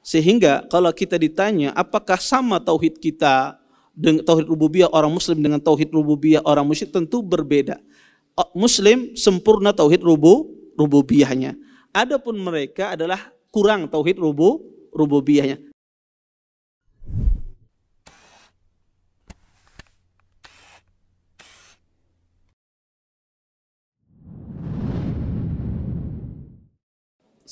Sehingga kalau kita ditanya apakah sama tauhid kita dengan tauhid rububiyah orang muslim dengan tauhid rububiyah orang musyrik tentu berbeda. Muslim sempurna tauhid rubu rububiyahnya. Adapun mereka adalah kurang tauhid rubu rububiyahnya.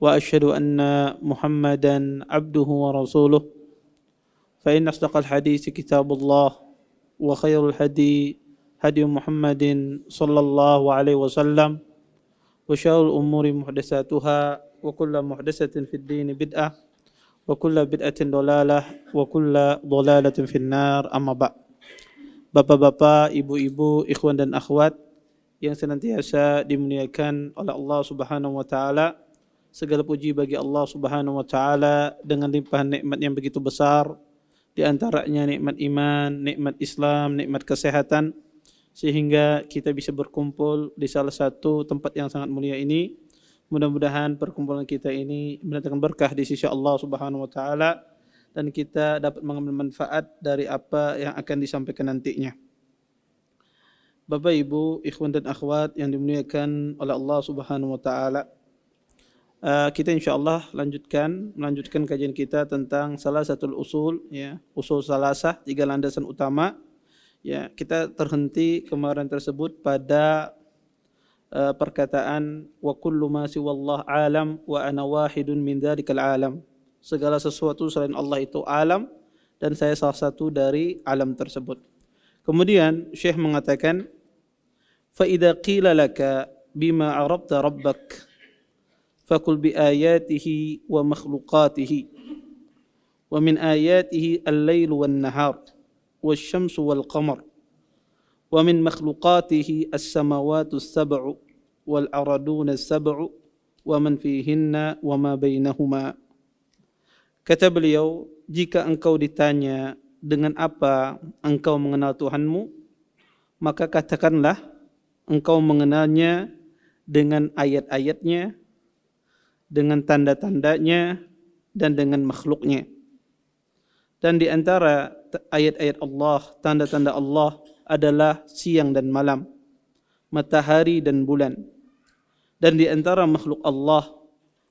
واشهد ان محمدا عبده ورسوله فان اصدق الحديث كتاب الله وخير الهدي هدي محمد صلى الله عليه وسلم وشر الامور محدثاتها وكل محدثه في الدين بدعه وكل بدعه ضلاله وكل ضلاله في النار اما بعد بابا بابا ابو ابو اخوان dan akhwat yang senantiasa dimuliakan oleh Allah Subhanahu wa taala Segala puji bagi Allah Subhanahu wa taala dengan limpahan nikmat yang begitu besar di antaranya nikmat iman, nikmat Islam, nikmat kesehatan sehingga kita bisa berkumpul di salah satu tempat yang sangat mulia ini. Mudah-mudahan perkumpulan kita ini mendatangkan berkah di sisi Allah Subhanahu wa taala dan kita dapat mengambil manfaat dari apa yang akan disampaikan nantinya. Bapak, Ibu, Ikhwan dan Akhwat yang dimuliakan oleh Allah Subhanahu wa taala. Eh, kita insya Allah lanjutkan melanjutkan kajian kita tentang salah satu usul ya usul salasah tiga landasan utama ya kita terhenti kemarin tersebut pada uh, perkataan wa kullu ma siwallah alam wa ana wahidun min dzalikal alam segala sesuatu selain Allah itu alam dan saya salah satu dari alam tersebut kemudian Syekh mengatakan fa idza qila laka bima arabta rabbak فقل بآياته ومخلوقاته ومن آياته الليل والنهار والشمس والقمر ومن مخلوقاته السماوات السبع والأرضون السبع ومن فيهن وما بينهما كتب beliau, jika engkau ditanya dengan apa engkau mengenal Tuhanmu, maka katakanlah engkau mengenalnya dengan ayat-ayatnya dengan tanda-tandanya dan dengan makhluknya. Dan di antara ayat-ayat Allah, tanda-tanda Allah adalah siang dan malam, matahari dan bulan. Dan di antara makhluk Allah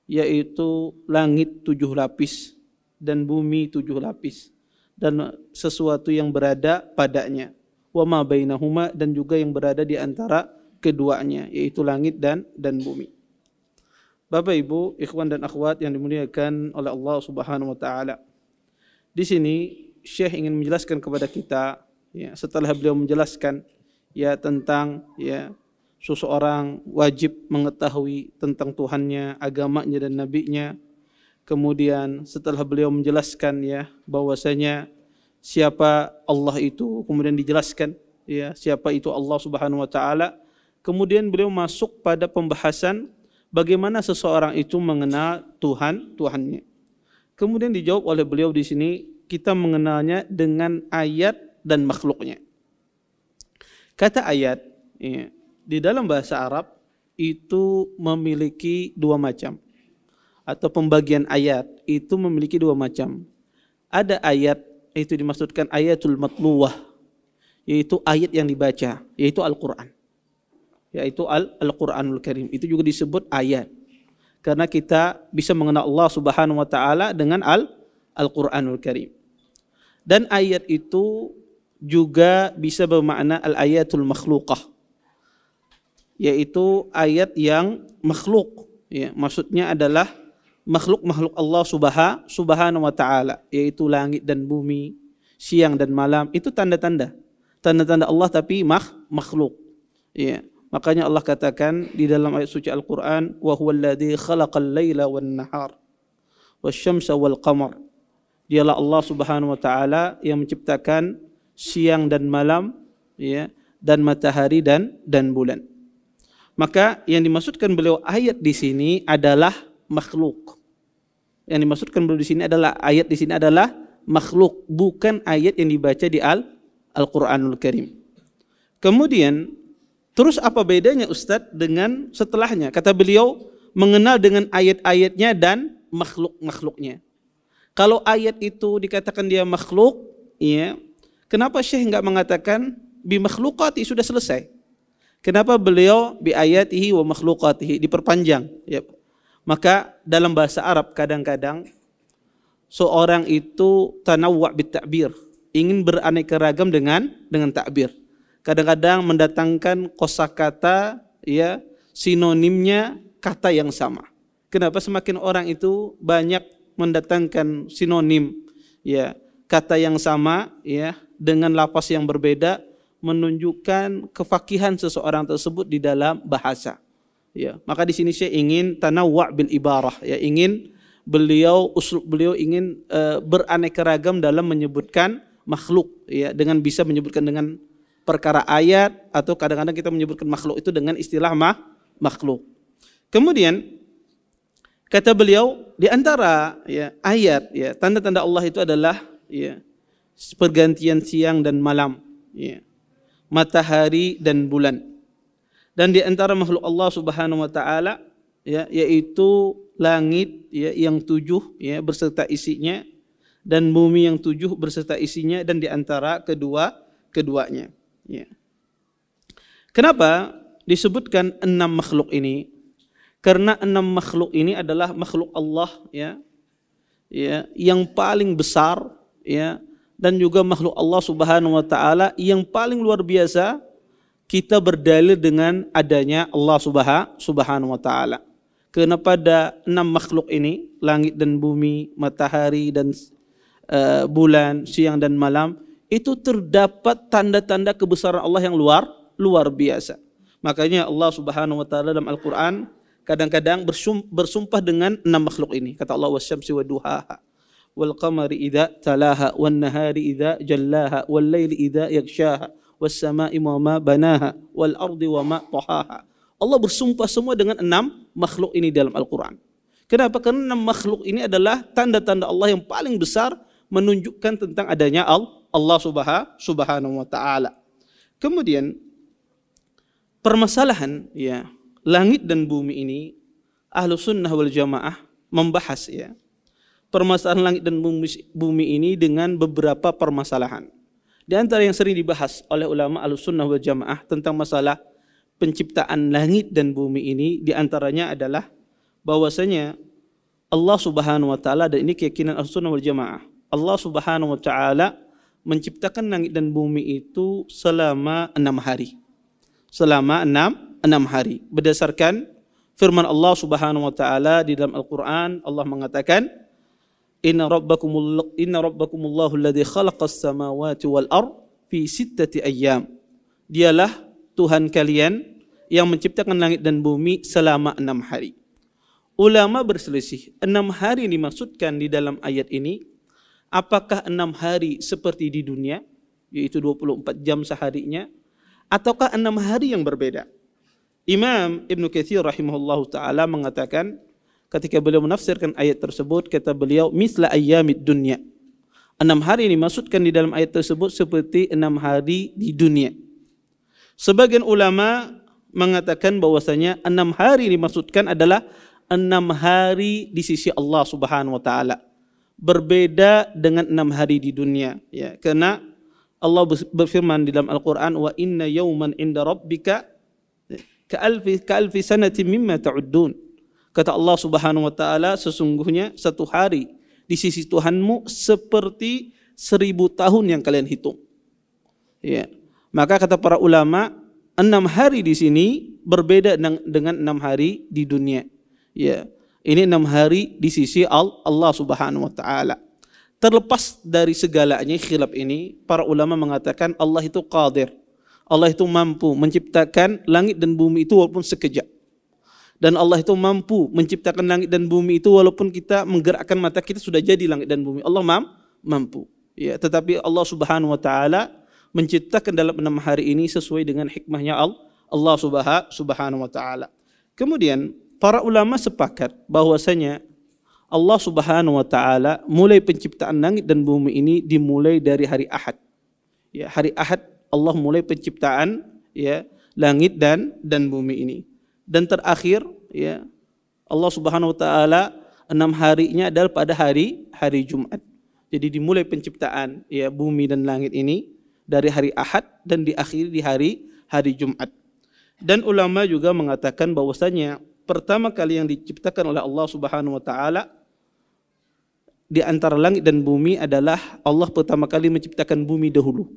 yaitu langit tujuh lapis dan bumi tujuh lapis dan sesuatu yang berada padanya. Wa ma bainahuma dan juga yang berada di antara keduanya yaitu langit dan dan bumi. Bapak Ibu, ikhwan dan akhwat yang dimuliakan oleh Allah Subhanahu wa taala. Di sini Syekh ingin menjelaskan kepada kita ya setelah beliau menjelaskan ya tentang ya seseorang wajib mengetahui tentang Tuhannya, agamanya dan nabinya. Kemudian setelah beliau menjelaskan ya bahwasanya siapa Allah itu, kemudian dijelaskan ya siapa itu Allah Subhanahu wa taala. Kemudian beliau masuk pada pembahasan bagaimana seseorang itu mengenal Tuhan, Tuhannya. Kemudian dijawab oleh beliau di sini, kita mengenalnya dengan ayat dan makhluknya. Kata ayat, ya, di dalam bahasa Arab itu memiliki dua macam. Atau pembagian ayat itu memiliki dua macam. Ada ayat, itu dimaksudkan ayatul matluwah, yaitu ayat yang dibaca, yaitu Al-Quran yaitu Al-Qur'anul Karim. Itu juga disebut ayat. Karena kita bisa mengenal Allah Subhanahu wa taala dengan Al-Qur'anul Karim. Dan ayat itu juga bisa bermakna al-ayatul makhluqah yaitu ayat yang makhluk ya maksudnya adalah makhluk-makhluk Allah subha, subhanahu wa ta'ala yaitu langit dan bumi siang dan malam itu tanda-tanda tanda-tanda Allah tapi makh, makhluk ya Makanya Allah katakan di dalam ayat suci Al-Qur'an, "Wa huwallazi khalaqal laila wan nahar wasyamsa wal qamar." Dialah Allah Subhanahu wa taala yang menciptakan siang dan malam, ya, dan matahari dan dan bulan. Maka yang dimaksudkan beliau ayat di sini adalah makhluk. Yang dimaksudkan beliau di sini adalah ayat di sini adalah makhluk, bukan ayat yang dibaca di Al Al-Qur'anul Karim. Kemudian Terus apa bedanya Ustadz dengan setelahnya? Kata beliau mengenal dengan ayat-ayatnya dan makhluk-makhluknya. Kalau ayat itu dikatakan dia makhluk, ya, kenapa Syekh nggak mengatakan bi makhlukati sudah selesai? Kenapa beliau bi ayatihi wa makhlukatihi diperpanjang? Ya. Maka dalam bahasa Arab kadang-kadang seorang itu tanawwa bit ta'bir, ingin beraneka ragam dengan dengan takbir kadang-kadang mendatangkan kosakata ya sinonimnya kata yang sama. Kenapa semakin orang itu banyak mendatangkan sinonim ya kata yang sama ya dengan lapas yang berbeda menunjukkan kefakihan seseorang tersebut di dalam bahasa. Ya, maka di sini saya ingin tanawwa bil ibarah ya ingin beliau usul beliau ingin uh, beraneka ragam dalam menyebutkan makhluk ya dengan bisa menyebutkan dengan perkara ayat atau kadang-kadang kita menyebutkan makhluk itu dengan istilah mah, makhluk. Kemudian kata beliau di antara ya, ayat ya tanda-tanda Allah itu adalah ya pergantian siang dan malam ya matahari dan bulan dan di antara makhluk Allah Subhanahu wa taala ya yaitu langit ya yang tujuh ya berserta isinya dan bumi yang tujuh berserta isinya dan di antara kedua keduanya Ya. Kenapa disebutkan enam makhluk ini? Karena enam makhluk ini adalah makhluk Allah ya. Ya, yang paling besar ya dan juga makhluk Allah Subhanahu wa taala yang paling luar biasa kita berdalil dengan adanya Allah Subhanahu wa taala. Karena pada enam makhluk ini langit dan bumi, matahari dan uh, bulan, siang dan malam itu terdapat tanda-tanda kebesaran Allah yang luar luar biasa. Makanya Allah Subhanahu wa taala dalam Al-Qur'an kadang-kadang bersumpah dengan enam makhluk ini. Kata Allah wasyamsi wa duhaha wal qamari idza talaha wan nahari idza jallaha wal laili idza yaghshaha was samai wa ma banaha wal ardi wa ma tahaha. Allah bersumpah semua dengan enam makhluk ini dalam Al-Qur'an. Kenapa? Karena enam makhluk ini adalah tanda-tanda Allah yang paling besar menunjukkan tentang adanya Allah Allah Subhanahu wa taala. Kemudian permasalahan ya langit dan bumi ini ahlu sunnah wal jamaah membahas ya permasalahan langit dan bumi, bumi ini dengan beberapa permasalahan. Di antara yang sering dibahas oleh ulama ahlu sunnah wal jamaah tentang masalah penciptaan langit dan bumi ini di antaranya adalah bahwasanya Allah Subhanahu wa taala dan ini keyakinan ahlu sunnah wal jamaah. Allah Subhanahu wa taala menciptakan langit dan bumi itu selama enam hari. Selama enam, enam hari. Berdasarkan firman Allah subhanahu wa ta'ala di dalam Al-Quran, Allah mengatakan, Inna rabbakumullahu inna rabbakumullahu alladhi khalaqas samawati wal ard fi sittati ayyam. Dialah Tuhan kalian yang menciptakan langit dan bumi selama enam hari. Ulama berselisih, enam hari dimaksudkan di dalam ayat ini Apakah enam hari seperti di dunia, yaitu 24 jam seharinya, ataukah enam hari yang berbeda? Imam Ibn Kathir rahimahullah ta'ala mengatakan, ketika beliau menafsirkan ayat tersebut, kata beliau, misla ayyamid dunya. Enam hari ini maksudkan di dalam ayat tersebut seperti enam hari di dunia. Sebagian ulama mengatakan bahwasanya enam hari dimaksudkan adalah enam hari di sisi Allah Subhanahu wa taala berbeda dengan enam hari di dunia ya karena Allah berfirman di dalam Al-Qur'an wa inna yawman inda rabbika kaalfi ka'alfi ka alfi sanatin mimma ta'uddun kata Allah Subhanahu wa taala sesungguhnya satu hari di sisi Tuhanmu seperti seribu tahun yang kalian hitung ya maka kata para ulama enam hari di sini berbeda dengan enam hari di dunia ya ini enam hari di sisi Allah Subhanahu wa taala. Terlepas dari segalanya khilaf ini, para ulama mengatakan Allah itu qadir. Allah itu mampu menciptakan langit dan bumi itu walaupun sekejap. Dan Allah itu mampu menciptakan langit dan bumi itu walaupun kita menggerakkan mata kita sudah jadi langit dan bumi. Allah mam, mampu. Ya, tetapi Allah Subhanahu wa taala menciptakan dalam enam hari ini sesuai dengan hikmahnya Allah Subhanahu wa taala. Kemudian para ulama sepakat bahwasanya Allah Subhanahu wa taala mulai penciptaan langit dan bumi ini dimulai dari hari Ahad. Ya, hari Ahad Allah mulai penciptaan ya langit dan dan bumi ini. Dan terakhir ya Allah Subhanahu wa taala enam harinya adalah pada hari hari Jumat. Jadi dimulai penciptaan ya bumi dan langit ini dari hari Ahad dan diakhiri di hari hari Jumat. Dan ulama juga mengatakan bahwasanya pertama kali yang diciptakan oleh Allah Subhanahu wa taala di antara langit dan bumi adalah Allah pertama kali menciptakan bumi dahulu.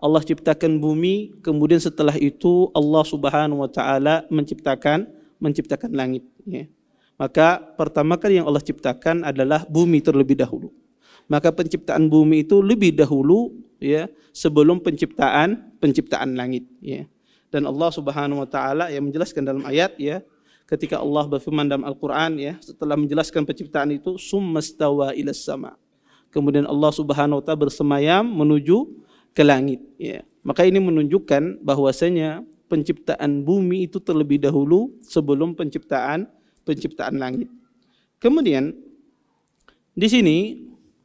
Allah ciptakan bumi, kemudian setelah itu Allah Subhanahu wa taala menciptakan menciptakan langit, ya. Maka pertama kali yang Allah ciptakan adalah bumi terlebih dahulu. Maka penciptaan bumi itu lebih dahulu ya sebelum penciptaan penciptaan langit ya dan Allah Subhanahu wa taala yang menjelaskan dalam ayat ya ketika Allah berfirman dalam Al-Qur'an ya setelah menjelaskan penciptaan itu summastawa ilas sama kemudian Allah Subhanahu wa taala bersemayam menuju ke langit ya maka ini menunjukkan bahwasanya penciptaan bumi itu terlebih dahulu sebelum penciptaan penciptaan langit kemudian di sini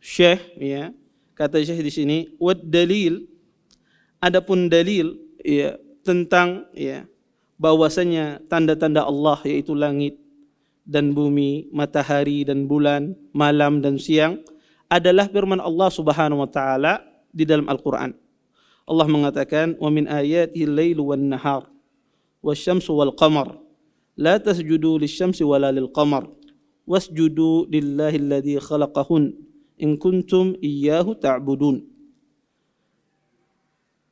Syekh ya kata Syekh di sini wad dalil adapun dalil ya tentang ya bahwasanya tanda-tanda Allah yaitu langit dan bumi, matahari dan bulan, malam dan siang adalah firman Allah Subhanahu wa taala di dalam Al-Qur'an. Allah mengatakan, "Wa min ayatihi al-lailu wan-nahar wasyamsu wal-qamar. La tasjudu lisyamsi wala lil-qamar wasjudu lillahi alladhi khalaqahun in kuntum iyyahu ta'budun."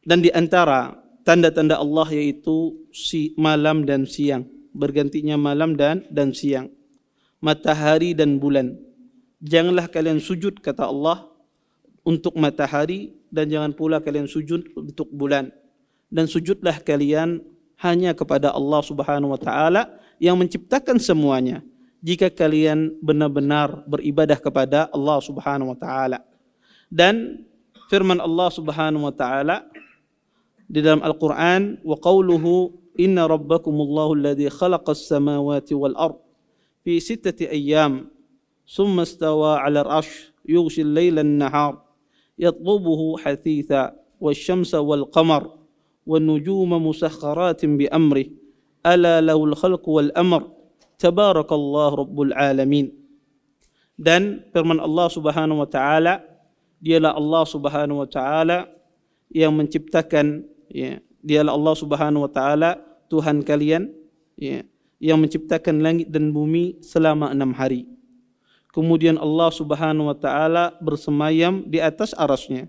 Dan di antara tanda-tanda Allah yaitu si malam dan siang, bergantinya malam dan dan siang, matahari dan bulan. Janganlah kalian sujud kata Allah untuk matahari dan jangan pula kalian sujud untuk bulan. Dan sujudlah kalian hanya kepada Allah Subhanahu wa taala yang menciptakan semuanya. Jika kalian benar-benar beribadah kepada Allah Subhanahu wa taala. Dan firman Allah Subhanahu wa taala di dalam Al-Qur'an wa qawluhu inna rabbakumullahu alladhi khalaqas samawati wal ard fi sittati ayyam summa ala ثم استوى على العرش يغشي الليل النهار يطلبه حثيثا والشمس والقمر والنجوم مسخرات بأمره ألا له khalq wal amr tabarakallah rabbul alamin dan firman Allah Subhanahu wa taala dialah Allah Subhanahu wa taala yang menciptakan ya dialah Allah Subhanahu wa taala Tuhan kalian ya yang menciptakan langit dan bumi selama enam hari kemudian Allah Subhanahu wa taala bersemayam di atas arasnya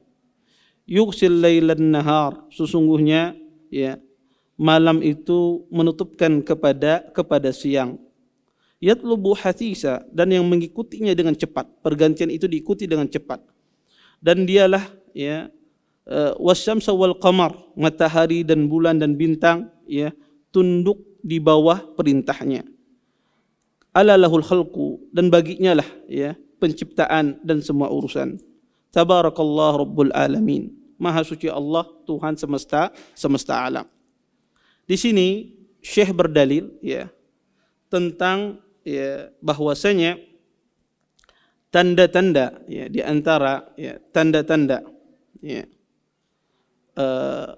yuksil lailan nahar sesungguhnya ya malam itu menutupkan kepada kepada siang yatlubu hasisa dan yang mengikutinya dengan cepat pergantian itu diikuti dengan cepat dan dialah ya Eh, wasyamsa wal qamar, matahari dan bulan dan bintang ya tunduk di bawah perintahnya. Alalahul lahul khalqu dan baginya lah ya penciptaan dan semua urusan. Tabarakallah rabbul alamin. Maha suci Allah Tuhan semesta semesta alam. Di sini Syekh berdalil ya tentang ya bahwasanya tanda-tanda ya di antara ya tanda-tanda ya Eh,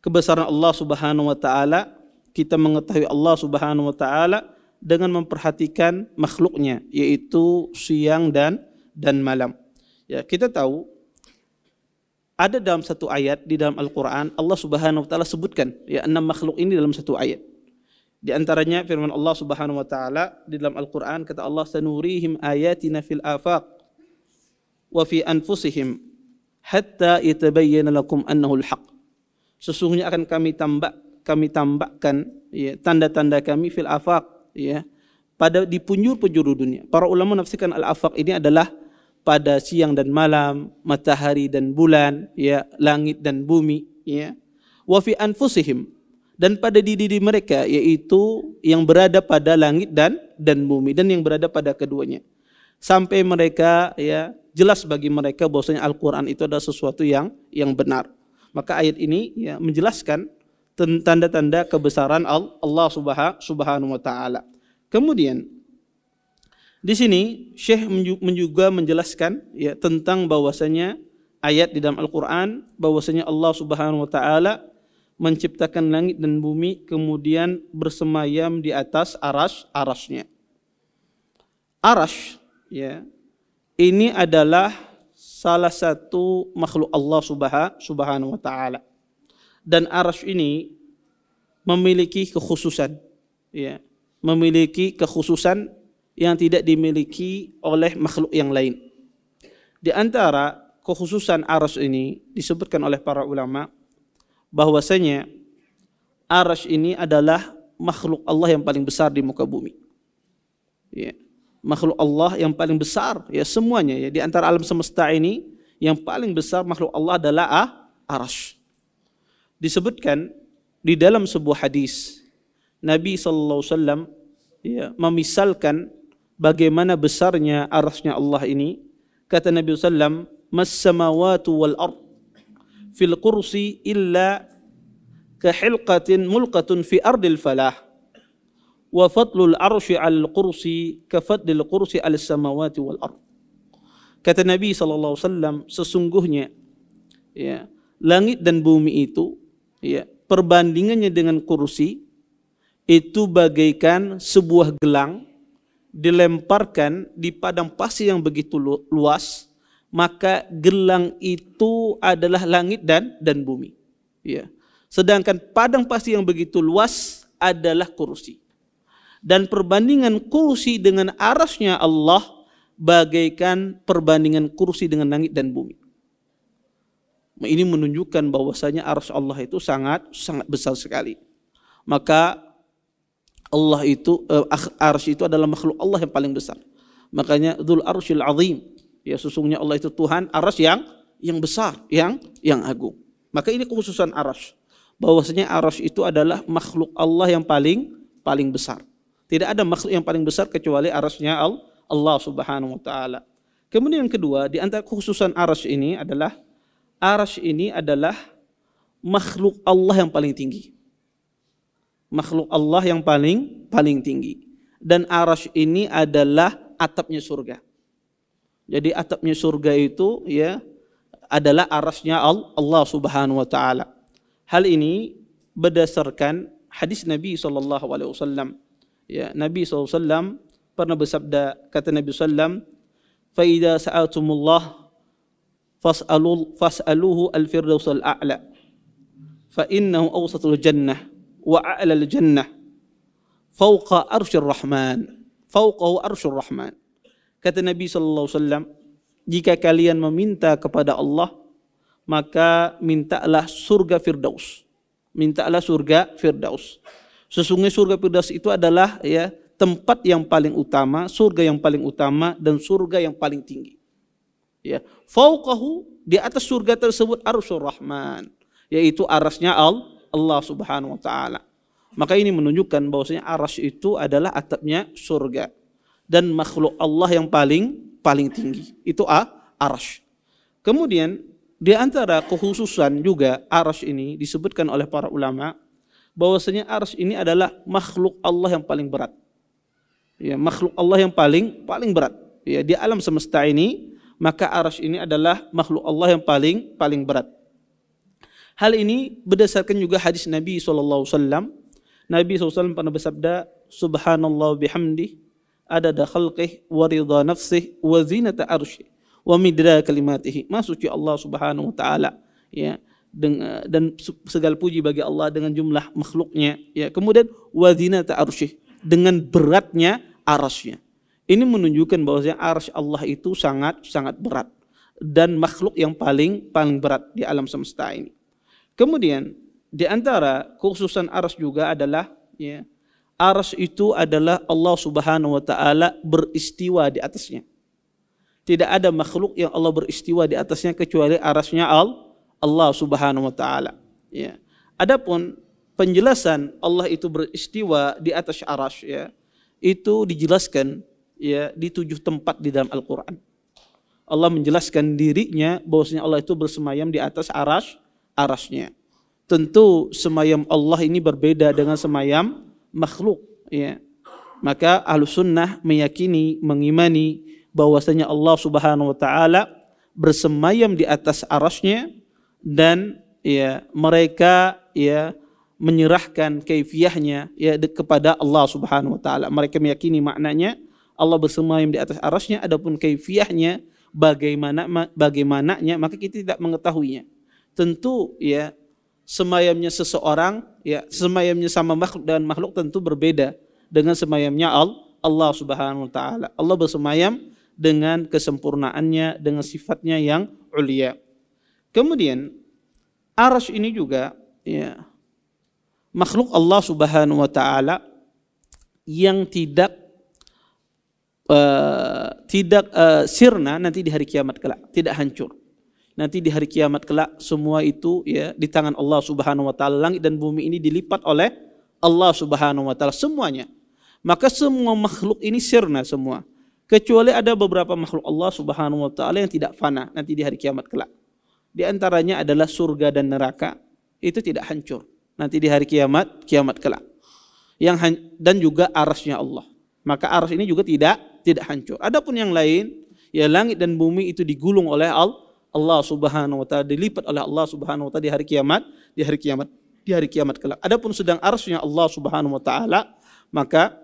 kebesaran Allah Subhanahu wa taala, kita mengetahui Allah Subhanahu wa taala dengan memperhatikan makhluknya yaitu siang dan dan malam. Ya, kita tahu ada dalam satu ayat di dalam Al-Qur'an Allah Subhanahu wa taala sebutkan ya enam makhluk ini dalam satu ayat. Di antaranya firman Allah Subhanahu wa taala di dalam Al-Qur'an kata Allah sanurihim ayatina fil afaq wa fi anfusihim hatta yatabayyana lakum annahu alhaq Sesungguhnya akan kami tambah kami tambahkan ya tanda-tanda kami fil afaq ya pada di penjuru-penjuru dunia. Para ulama menafsirkan al-afaq ini adalah pada siang dan malam, matahari dan bulan, ya, langit dan bumi, ya. Wa fi anfusihim dan pada diri-diri mereka yaitu yang berada pada langit dan dan bumi dan yang berada pada keduanya. Sampai mereka ya jelas bagi mereka bahwasanya Al-Qur'an itu adalah sesuatu yang yang benar. Maka ayat ini ya menjelaskan tanda-tanda kebesaran Allah Subhanahu wa taala. Kemudian di sini Syekh juga menjelaskan ya tentang bahwasanya ayat di dalam Al-Qur'an bahwasanya Allah Subhanahu wa taala menciptakan langit dan bumi kemudian bersemayam di atas aras arasnya. Arash ya ini adalah salah satu makhluk Allah subhanahu wa ta'ala. Dan arash ini memiliki kekhususan. Ya, memiliki kekhususan yang tidak dimiliki oleh makhluk yang lain. Di antara kekhususan arash ini disebutkan oleh para ulama bahwasanya arash ini adalah makhluk Allah yang paling besar di muka bumi. Ya makhluk Allah yang paling besar ya semuanya ya di antara alam semesta ini yang paling besar makhluk Allah adalah ah, arash. Disebutkan di dalam sebuah hadis Nabi saw ya memisalkan bagaimana besarnya arasnya Allah ini kata Nabi saw, mas samawati wal ard fil kursi illa kahilqatin mulqatun fi ardil falah wa fadlul arsy al kursi ka fadlil kursi al samawati wal kata Nabi sallallahu alaihi wasallam sesungguhnya ya langit dan bumi itu ya perbandingannya dengan kursi itu bagaikan sebuah gelang dilemparkan di padang pasir yang begitu luas maka gelang itu adalah langit dan dan bumi ya sedangkan padang pasir yang begitu luas adalah kursi dan perbandingan kursi dengan arasnya Allah bagaikan perbandingan kursi dengan langit dan bumi. Ini menunjukkan bahwasanya aras Allah itu sangat sangat besar sekali. Maka Allah itu uh, aras itu adalah makhluk Allah yang paling besar. Makanya dzul arsyil azim. Ya sesungguhnya Allah itu Tuhan aras yang yang besar, yang yang agung. Maka ini khususan aras. Bahwasanya aras itu adalah makhluk Allah yang paling paling besar. Tidak ada makhluk yang paling besar kecuali arasnya Allah Subhanahu wa taala. Kemudian yang kedua, di antara khususan aras ini adalah aras ini adalah makhluk Allah yang paling tinggi. Makhluk Allah yang paling paling tinggi. Dan aras ini adalah atapnya surga. Jadi atapnya surga itu ya adalah arasnya Allah Subhanahu wa taala. Hal ini berdasarkan hadis Nabi sallallahu alaihi wasallam ya, Nabi SAW pernah bersabda kata Nabi SAW faida sa'atumullah fas'alul fas'aluhu al-firdaus al-a'la fa innahu awsatul jannah wa a'la al-jannah fawqa arsyir rahman fawqahu arsyir rahman kata Nabi SAW jika kalian meminta kepada Allah maka mintalah surga firdaus mintalah surga firdaus Sesungguhnya surga Firdaus itu adalah ya tempat yang paling utama, surga yang paling utama dan surga yang paling tinggi. Ya, fauqahu di atas surga tersebut arsyur rahman, yaitu arasnya al Allah Subhanahu wa taala. Maka ini menunjukkan bahwasanya aras itu adalah atapnya surga dan makhluk Allah yang paling paling tinggi. Itu a aras. Kemudian di antara kekhususan juga aras ini disebutkan oleh para ulama bahwasanya arsh ini adalah makhluk Allah yang paling berat. Ya, makhluk Allah yang paling paling berat. Ya, di alam semesta ini maka arsh ini adalah makhluk Allah yang paling paling berat. Hal ini berdasarkan juga hadis Nabi SAW. Nabi SAW pernah bersabda, Subhanallah bihamdi, ada khalqih, wa ridha nafsih, wa zinata arshih, wa midra kalimatihi. Maha ya Allah Subhanahu Wa Ta'ala. Ya. Eh, dan segala puji bagi Allah dengan jumlah makhluknya ya kemudian wazina arsyih dengan beratnya arasnya ini menunjukkan bahwasanya arsy Allah itu sangat sangat berat dan makhluk yang paling paling berat di alam semesta ini kemudian di antara khususan arsy juga adalah ya arsy itu adalah Allah Subhanahu wa taala beristiwa di atasnya tidak ada makhluk yang Allah beristiwa di atasnya kecuali arasnya Allah Allah Subhanahu wa taala. Ya. Adapun penjelasan Allah itu beristiwa di atas arasy ya. Itu dijelaskan ya di tujuh tempat di dalam Al-Qur'an. Allah menjelaskan dirinya bahwasanya Allah itu bersemayam di atas aras arasnya. Tentu semayam Allah ini berbeda dengan semayam makhluk. Ya. Maka ahlu sunnah meyakini, mengimani bahwasanya Allah subhanahu wa ta'ala bersemayam di atas arasnya dan ya mereka ya menyerahkan kaifiahnya ya kepada Allah Subhanahu wa taala. Mereka meyakini maknanya Allah bersemayam di atas arasnya adapun kaifiahnya bagaimana bagaimananya maka kita tidak mengetahuinya. Tentu ya semayamnya seseorang ya semayamnya sama makhluk dan makhluk tentu berbeda dengan semayamnya Allah Subhanahu wa taala. Allah bersemayam dengan kesempurnaannya dengan sifatnya yang ulia. Kemudian Aras ini juga ya, makhluk Allah Subhanahu wa taala yang tidak uh, tidak uh, sirna nanti di hari kiamat kelak, tidak hancur. Nanti di hari kiamat kelak semua itu ya di tangan Allah Subhanahu wa taala langit dan bumi ini dilipat oleh Allah Subhanahu wa taala semuanya. Maka semua makhluk ini sirna semua. Kecuali ada beberapa makhluk Allah Subhanahu wa taala yang tidak fana nanti di hari kiamat kelak. Di antaranya adalah surga dan neraka itu tidak hancur. Nanti di hari kiamat, kiamat kelak. Yang dan juga arasnya Allah. Maka aras ini juga tidak tidak hancur. Adapun yang lain, ya langit dan bumi itu digulung oleh Allah Subhanahu wa taala, dilipat oleh Allah Subhanahu wa taala di hari kiamat, di hari kiamat, di hari kiamat kelak. Adapun sedang arasnya Allah Subhanahu wa taala, maka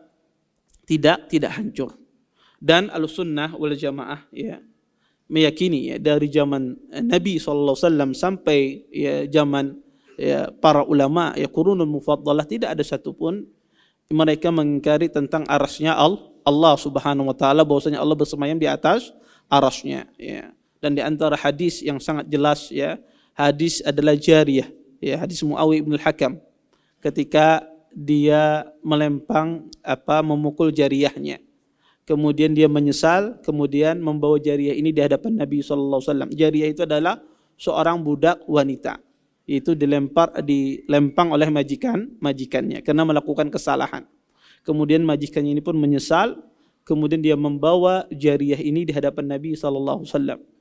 tidak tidak hancur. Dan al-sunnah wal jamaah ya meyakini ya, dari zaman eh, Nabi SAW sampai ya, zaman ya, para ulama ya kurunul mufaddalah tidak ada satupun mereka mengingkari tentang arasnya Allah Subhanahu wa taala bahwasanya Allah bersemayam di atas arasnya ya. Dan di antara hadis yang sangat jelas ya, hadis adalah jariyah ya, hadis Muawiyah bin hakam ketika dia melempang apa memukul jariyahnya kemudian dia menyesal, kemudian membawa jariah ini di hadapan Nabi sallallahu alaihi Jariah itu adalah seorang budak wanita. Itu dilempar dilempang oleh majikan majikannya karena melakukan kesalahan. Kemudian majikannya ini pun menyesal, kemudian dia membawa jariah ini di hadapan Nabi sallallahu alaihi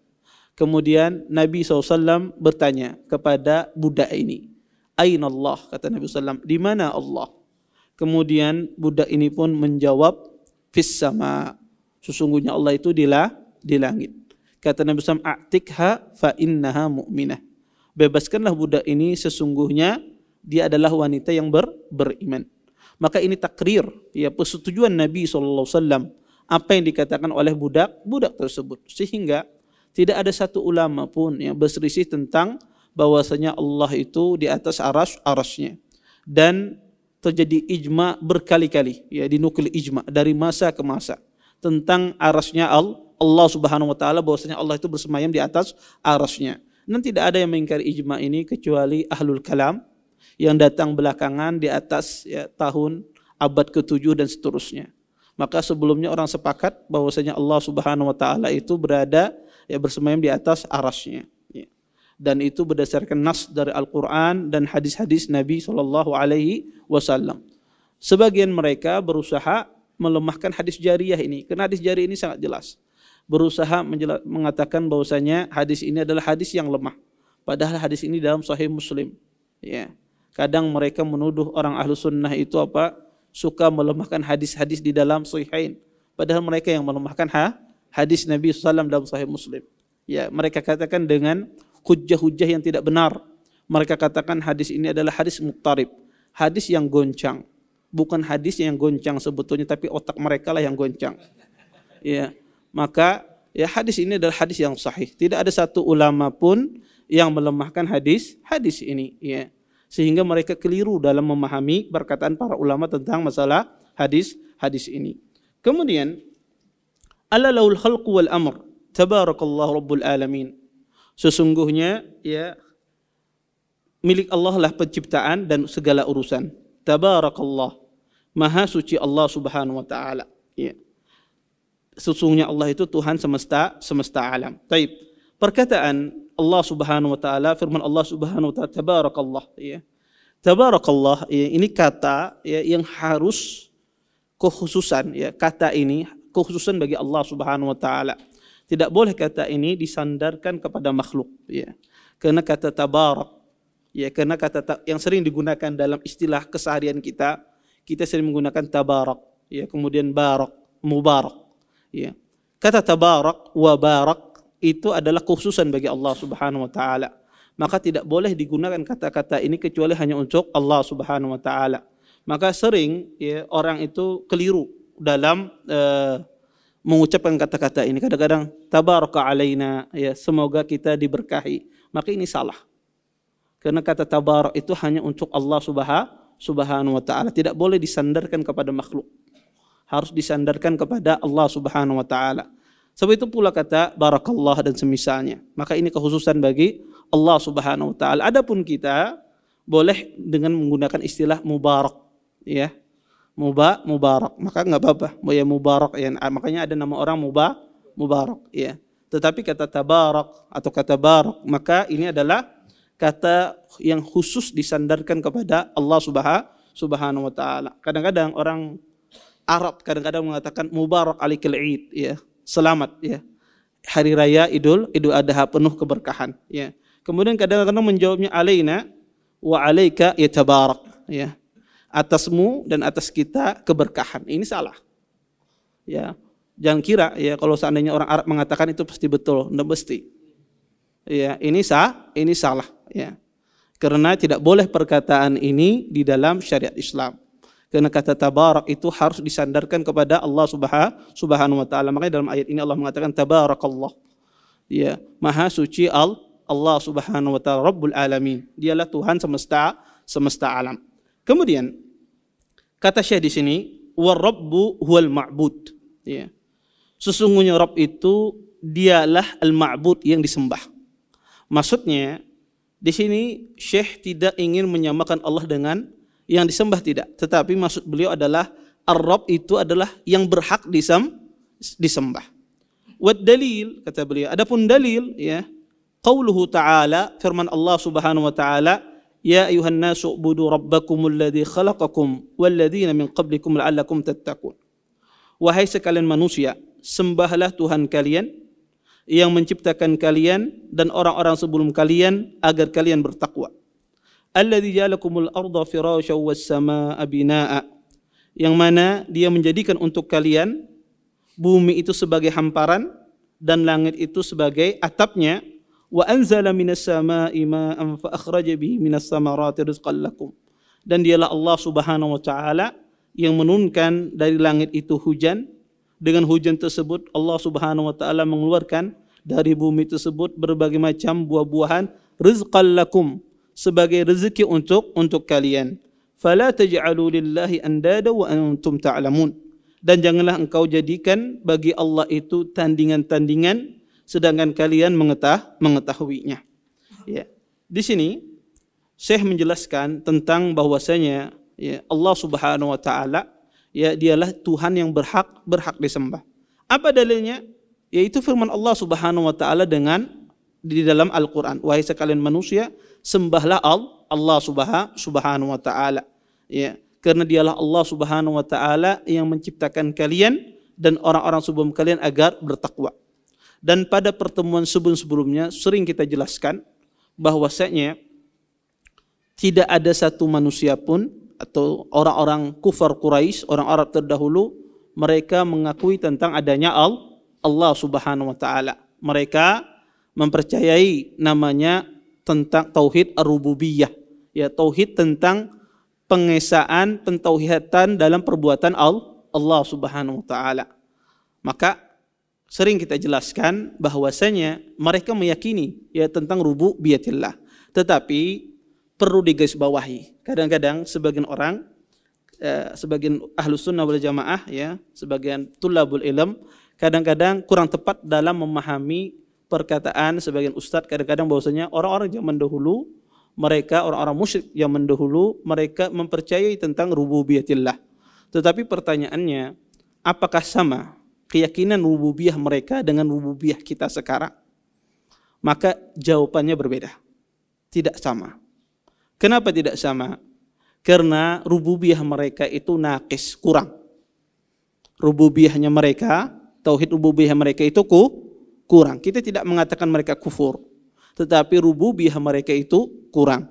Kemudian Nabi SAW bertanya kepada budak ini, Aynallah Allah, kata Nabi SAW, di mana Allah? Kemudian budak ini pun menjawab, fis sama. Sesungguhnya Allah itu di, di langit. Kata Nabi SAW, A'tikha fa innaha mu'minah. Bebaskanlah budak ini sesungguhnya dia adalah wanita yang ber, beriman. Maka ini takrir, ya persetujuan Nabi SAW apa yang dikatakan oleh budak-budak tersebut. Sehingga tidak ada satu ulama pun yang berselisih tentang bahwasanya Allah itu di atas aras arasnya dan terjadi ijma berkali-kali ya dinukil ijma dari masa ke masa tentang arasnya Allah Subhanahu wa taala bahwasanya Allah itu bersemayam di atas arasnya. Dan tidak ada yang mengingkari ijma ini kecuali ahlul kalam yang datang belakangan di atas ya, tahun abad ke-7 dan seterusnya. Maka sebelumnya orang sepakat bahwasanya Allah Subhanahu wa taala itu berada ya bersemayam di atas arasnya dan itu berdasarkan nas dari Al-Qur'an dan hadis-hadis Nabi Shallallahu alaihi wasallam. Sebagian mereka berusaha melemahkan hadis jariah ini karena hadis jariah ini sangat jelas. Berusaha mengatakan bahwasanya hadis ini adalah hadis yang lemah. Padahal hadis ini dalam sahih Muslim. Ya. Kadang mereka menuduh orang ahlu sunnah itu apa? Suka melemahkan hadis-hadis di dalam sahihain. Padahal mereka yang melemahkan ha? hadis Nabi SAW dalam sahih Muslim. Ya, mereka katakan dengan hujah-hujah yang tidak benar. Mereka katakan hadis ini adalah hadis muktarib, hadis yang goncang. Bukan hadis yang goncang sebetulnya, tapi otak mereka lah yang goncang. Ya, maka ya hadis ini adalah hadis yang sahih. Tidak ada satu ulama pun yang melemahkan hadis hadis ini. Ya, sehingga mereka keliru dalam memahami perkataan para ulama tentang masalah hadis hadis ini. Kemudian, Allahul khalqu wal amr, tabarakallah rabbul alamin. Sesungguhnya ya milik Allah lah penciptaan dan segala urusan. Tabarakallah. Maha suci Allah Subhanahu wa taala. Ya. Sesungguhnya Allah itu Tuhan semesta semesta alam. Taib. Perkataan Allah Subhanahu wa taala firman Allah Subhanahu wa taala tabarakallah ya. Tabarakallah ya, ini kata ya, yang harus kekhususan ya kata ini kekhususan bagi Allah Subhanahu wa taala. Tidak boleh kata ini disandarkan kepada makhluk. Ya. Karena kata tabarak, ya karena kata yang sering digunakan dalam istilah keseharian kita, kita sering menggunakan tabarak, ya kemudian barak, mubarak. Ya. Kata tabarak, barak itu adalah khususan bagi Allah Subhanahu wa taala. Maka tidak boleh digunakan kata-kata ini kecuali hanya untuk Allah Subhanahu wa taala. Maka sering ya, orang itu keliru dalam uh, mengucapkan kata-kata ini. Kadang-kadang tabaraka alaina ya semoga kita diberkahi. Maka ini salah. Karena kata tabarak itu hanya untuk Allah Subhanahu wa taala, tidak boleh disandarkan kepada makhluk. Harus disandarkan kepada Allah Subhanahu wa taala. Sebab itu pula kata barakallah dan semisalnya. Maka ini kekhususan bagi Allah Subhanahu wa taala. Adapun kita boleh dengan menggunakan istilah mubarak ya. Muba, mubarak. Maka nggak apa-apa. mau Ya mubarak. Ya, ah, makanya ada nama orang muba, mubarak. Ya. Tetapi kata tabarak atau kata barak, maka ini adalah kata yang khusus disandarkan kepada Allah Subhanahu wa taala. Kadang-kadang orang Arab kadang-kadang mengatakan mubarak alikil id, ya. Selamat, ya. Hari raya Idul Idul Adha penuh keberkahan, ya. Kemudian kadang-kadang menjawabnya alaina wa alaika ya tabarak, ya atasmu dan atas kita keberkahan. Ini salah. Ya, jangan kira ya kalau seandainya orang Arab mengatakan itu pasti betul, tidak pasti. Ya, ini sah, ini salah. Ya, karena tidak boleh perkataan ini di dalam syariat Islam. Karena kata tabarak itu harus disandarkan kepada Allah Subhanahu wa taala. Makanya dalam ayat ini Allah mengatakan tabarakallah. Ya, maha suci al Allah Subhanahu wa taala Rabbul alamin. Dialah Tuhan semesta semesta alam. Kemudian kata Syekh di sini war rabbu huwal ma'bud. Ya. Sesungguhnya Rabb itu dialah al-ma'bud yang disembah. Maksudnya di sini Syekh tidak ingin menyamakan Allah dengan yang disembah tidak, tetapi maksud beliau adalah ar-rabb itu adalah yang berhak disem, disembah. Wad dalil kata beliau, adapun dalil ya qauluhu ta'ala firman Allah Subhanahu wa taala يا أيها الناس اعبدوا ربكم الذي خلقكم والذين من قبلكم لعلكم تتقون Wahai sekalian manusia, sembahlah Tuhan kalian yang menciptakan kalian dan orang-orang sebelum kalian agar kalian bertakwa. Alladzi ja'alakumul arda firasyan was samaa'a binaa'a. Yang mana dia menjadikan untuk kalian bumi itu sebagai hamparan dan langit itu sebagai atapnya وأنزل من السماء ماء فأخرج به من الثمرات رزقا لكم dan dialah Allah Subhanahu wa taala yang menurunkan dari langit itu hujan dengan hujan tersebut Allah Subhanahu wa taala mengeluarkan dari bumi tersebut berbagai macam buah-buahan rizqan lakum sebagai rezeki untuk untuk kalian fala taj'alu lillahi andada wa antum ta'lamun dan janganlah engkau jadikan bagi Allah itu tandingan-tandingan sedangkan kalian mengetah mengetahuinya. Ya. Di sini Syekh menjelaskan tentang bahwasanya ya, Allah Subhanahu wa taala ya dialah Tuhan yang berhak berhak disembah. Apa dalilnya? Yaitu firman Allah Subhanahu wa taala dengan di dalam Al-Qur'an, wahai sekalian manusia, sembahlah Allah Subhanahu wa taala. Ya, karena dialah Allah Subhanahu wa taala yang menciptakan kalian dan orang-orang sebelum kalian agar bertakwa. Dan pada pertemuan sebelum-sebelumnya sering kita jelaskan bahwasanya tidak ada satu manusia pun atau orang-orang kufar Quraisy, orang Arab terdahulu, mereka mengakui tentang adanya Allah Subhanahu wa taala. Mereka mempercayai namanya tentang tauhid ar-rububiyah, ya tauhid tentang pengesaan, pentauhidan dalam perbuatan Allah Subhanahu wa taala. Maka sering kita jelaskan bahwasanya mereka meyakini ya tentang rubu biatillah. Tetapi perlu digarisbawahi. Kadang-kadang sebagian orang eh, sebagian ahlus sunnah wal jamaah ya, sebagian tulabul ilm kadang-kadang kurang tepat dalam memahami perkataan sebagian ustadz kadang-kadang bahwasanya orang-orang yang mendahulu mereka orang-orang musyrik yang mendahulu mereka mempercayai tentang rububiyatillah. Tetapi pertanyaannya apakah sama keyakinan rububiyah mereka dengan rububiyah kita sekarang, maka jawabannya berbeda. Tidak sama. Kenapa tidak sama? Karena rububiyah mereka itu nakis, kurang. Rububiyahnya mereka, tauhid rububiyah mereka itu ku, kurang. Kita tidak mengatakan mereka kufur, tetapi rububiyah mereka itu kurang.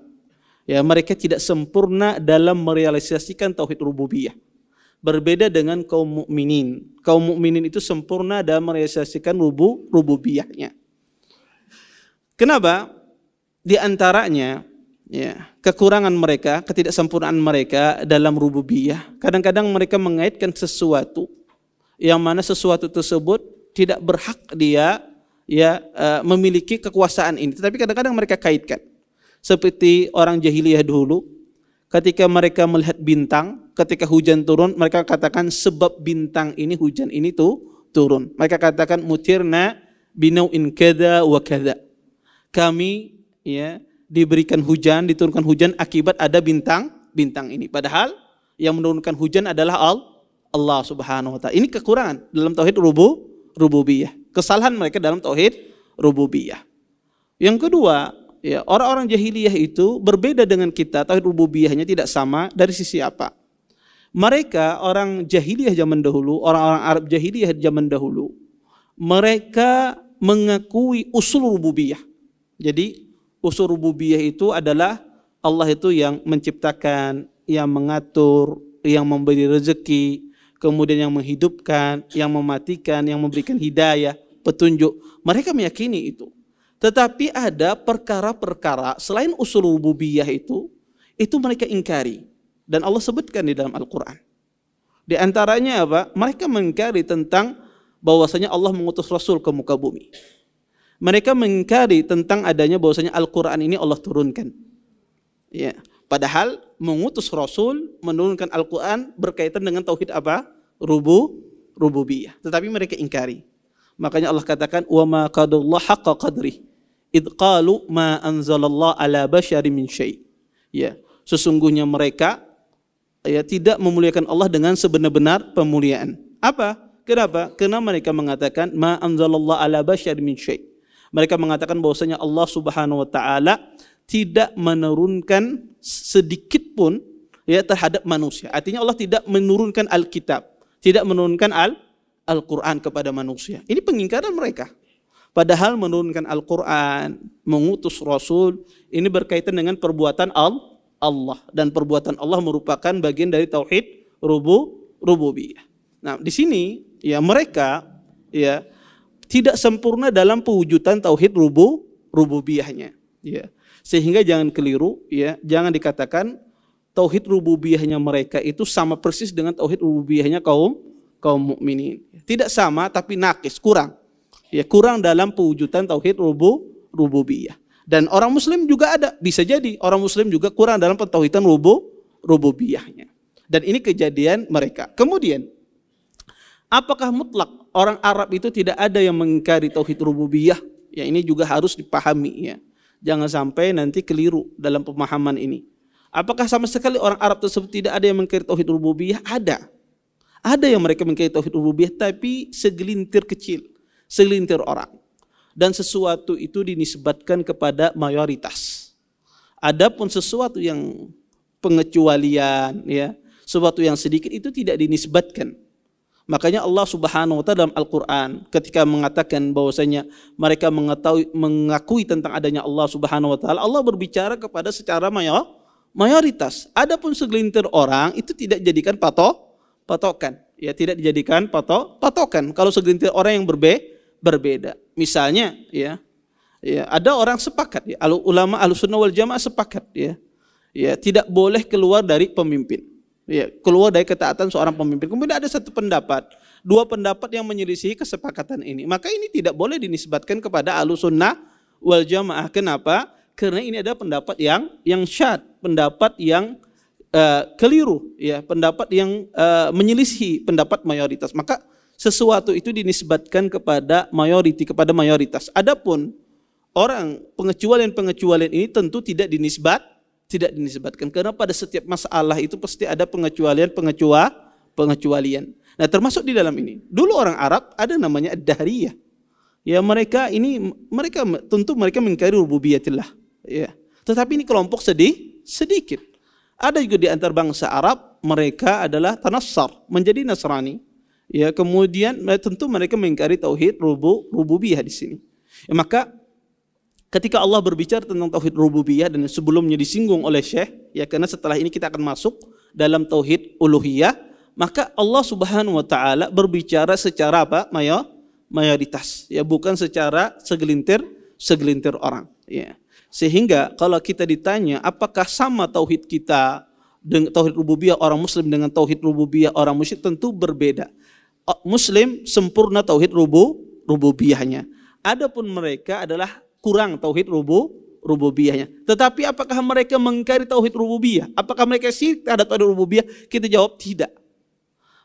Ya, mereka tidak sempurna dalam merealisasikan tauhid rububiyah berbeda dengan kaum mukminin. Kaum mukminin itu sempurna dalam merealisasikan rubu rububiyahnya. Kenapa? Di antaranya ya, kekurangan mereka, ketidaksempurnaan mereka dalam rububiyah. Kadang-kadang mereka mengaitkan sesuatu yang mana sesuatu tersebut tidak berhak dia ya eh, memiliki kekuasaan ini. Tetapi kadang-kadang mereka kaitkan. Seperti orang jahiliyah dulu, ketika mereka melihat bintang, ketika hujan turun, mereka katakan sebab bintang ini hujan ini tuh turun. Mereka katakan mutirna binau in kada wa kada. Kami ya diberikan hujan, diturunkan hujan akibat ada bintang bintang ini. Padahal yang menurunkan hujan adalah Allah Subhanahu wa taala. Ini kekurangan dalam tauhid rubu rububiyah. Kesalahan mereka dalam tauhid rububiyah. Yang kedua, ya orang-orang jahiliyah itu berbeda dengan kita tauhid rububiyahnya tidak sama dari sisi apa mereka orang jahiliyah zaman dahulu orang-orang Arab jahiliyah zaman dahulu mereka mengakui usul rububiyah jadi usul rububiyah itu adalah Allah itu yang menciptakan, yang mengatur, yang memberi rezeki, kemudian yang menghidupkan, yang mematikan, yang memberikan hidayah, petunjuk. Mereka meyakini itu. Tetapi ada perkara-perkara selain usul rububiyah itu, itu mereka ingkari. Dan Allah sebutkan di dalam Al-Quran. Di antaranya apa? Mereka mengingkari tentang bahwasanya Allah mengutus Rasul ke muka bumi. Mereka mengingkari tentang adanya bahwasanya Al-Quran ini Allah turunkan. Ya. Padahal mengutus Rasul menurunkan Al-Quran berkaitan dengan tauhid apa? Rubu, rububiyah. Tetapi mereka ingkari. Makanya Allah katakan, وَمَا قَدُ اللَّهَ حَقَّ قَدْرِهِ Idqalu ma anzalallah ala bashari min syai. Ya, sesungguhnya mereka ya tidak memuliakan Allah dengan sebenar-benar pemuliaan. Apa? Kenapa? Karena mereka mengatakan ma anzalallah ala bashari min syai. Mereka mengatakan bahwasanya Allah Subhanahu wa taala tidak menurunkan sedikit pun ya terhadap manusia. Artinya Allah tidak menurunkan Alkitab, tidak menurunkan Al Al-Qur'an kepada manusia. Ini pengingkaran mereka. Padahal menurunkan Al-Quran, mengutus Rasul, ini berkaitan dengan perbuatan Allah. Dan perbuatan Allah merupakan bagian dari Tauhid rubu, rububiyah. Nah di sini ya mereka ya tidak sempurna dalam pewujudan Tauhid rubu, rububiyahnya. Ya. Sehingga jangan keliru, ya jangan dikatakan Tauhid rububiyahnya mereka itu sama persis dengan Tauhid rububiyahnya kaum kaum mukminin. Tidak sama tapi nakis, kurang ya kurang dalam pewujudan tauhid rubu rububiyah. Dan orang muslim juga ada, bisa jadi orang muslim juga kurang dalam pentauhidan rubu rububiyahnya. Dan ini kejadian mereka. Kemudian apakah mutlak orang Arab itu tidak ada yang mengingkari tauhid rububiyah? Ya ini juga harus dipahami ya. Jangan sampai nanti keliru dalam pemahaman ini. Apakah sama sekali orang Arab tersebut tidak ada yang mengingkari tauhid rububiyah? Ada. Ada yang mereka mengingkari tauhid rububiyah tapi segelintir kecil segelintir orang. Dan sesuatu itu dinisbatkan kepada mayoritas. Adapun sesuatu yang pengecualian, ya, sesuatu yang sedikit itu tidak dinisbatkan. Makanya Allah Subhanahu wa taala dalam Al-Qur'an ketika mengatakan bahwasanya mereka mengetahui mengakui tentang adanya Allah Subhanahu wa taala, Allah berbicara kepada secara mayoritas. Adapun segelintir orang itu tidak dijadikan patok patokan. Ya, tidak dijadikan patok patokan. Kalau segelintir orang yang berbeda berbeda. Misalnya ya, ya ada orang sepakat ya, al ulama al-sunnah wal jamaah sepakat ya. Ya, tidak boleh keluar dari pemimpin. Ya, keluar dari ketaatan seorang pemimpin. Kemudian ada satu pendapat, dua pendapat yang menyelisihi kesepakatan ini. Maka ini tidak boleh dinisbatkan kepada al-sunnah wal jamaah. Kenapa? Karena ini ada pendapat yang yang syad, pendapat yang uh, keliru ya pendapat yang uh, eh, menyelisih pendapat mayoritas maka sesuatu itu dinisbatkan kepada mayoriti, kepada mayoritas. Adapun orang pengecualian-pengecualian ini tentu tidak dinisbat, tidak dinisbatkan. Karena pada setiap masalah itu pasti ada pengecualian-pengecua, pengecualian. Nah termasuk di dalam ini. Dulu orang Arab ada namanya dahriyah. Ya mereka ini, mereka tentu mereka mengingkari rububiyatillah. Ya. Tetapi ini kelompok sedih, sedikit. Ada juga di antar bangsa Arab mereka adalah tanassar, menjadi Nasrani. Ya, kemudian eh, tentu mereka mengingkari tauhid rubu, rububiyah di sini. Ya, maka ketika Allah berbicara tentang tauhid rububiyah dan sebelumnya disinggung oleh Syekh, ya karena setelah ini kita akan masuk dalam tauhid uluhiyah, maka Allah Subhanahu wa taala berbicara secara apa? Mayor, mayoritas, ya bukan secara segelintir segelintir orang, ya. Sehingga kalau kita ditanya apakah sama tauhid kita dengan tauhid rububiyah orang muslim dengan tauhid rububiyah orang musyrik tentu berbeda. Oh, Muslim sempurna tauhid rubu rububiyahnya. Adapun mereka adalah kurang tauhid rubu rububiyahnya. Tetapi apakah mereka mengkari tauhid rububiyah? Apakah mereka syirik terhadap tauhid rububiyah? Kita jawab tidak.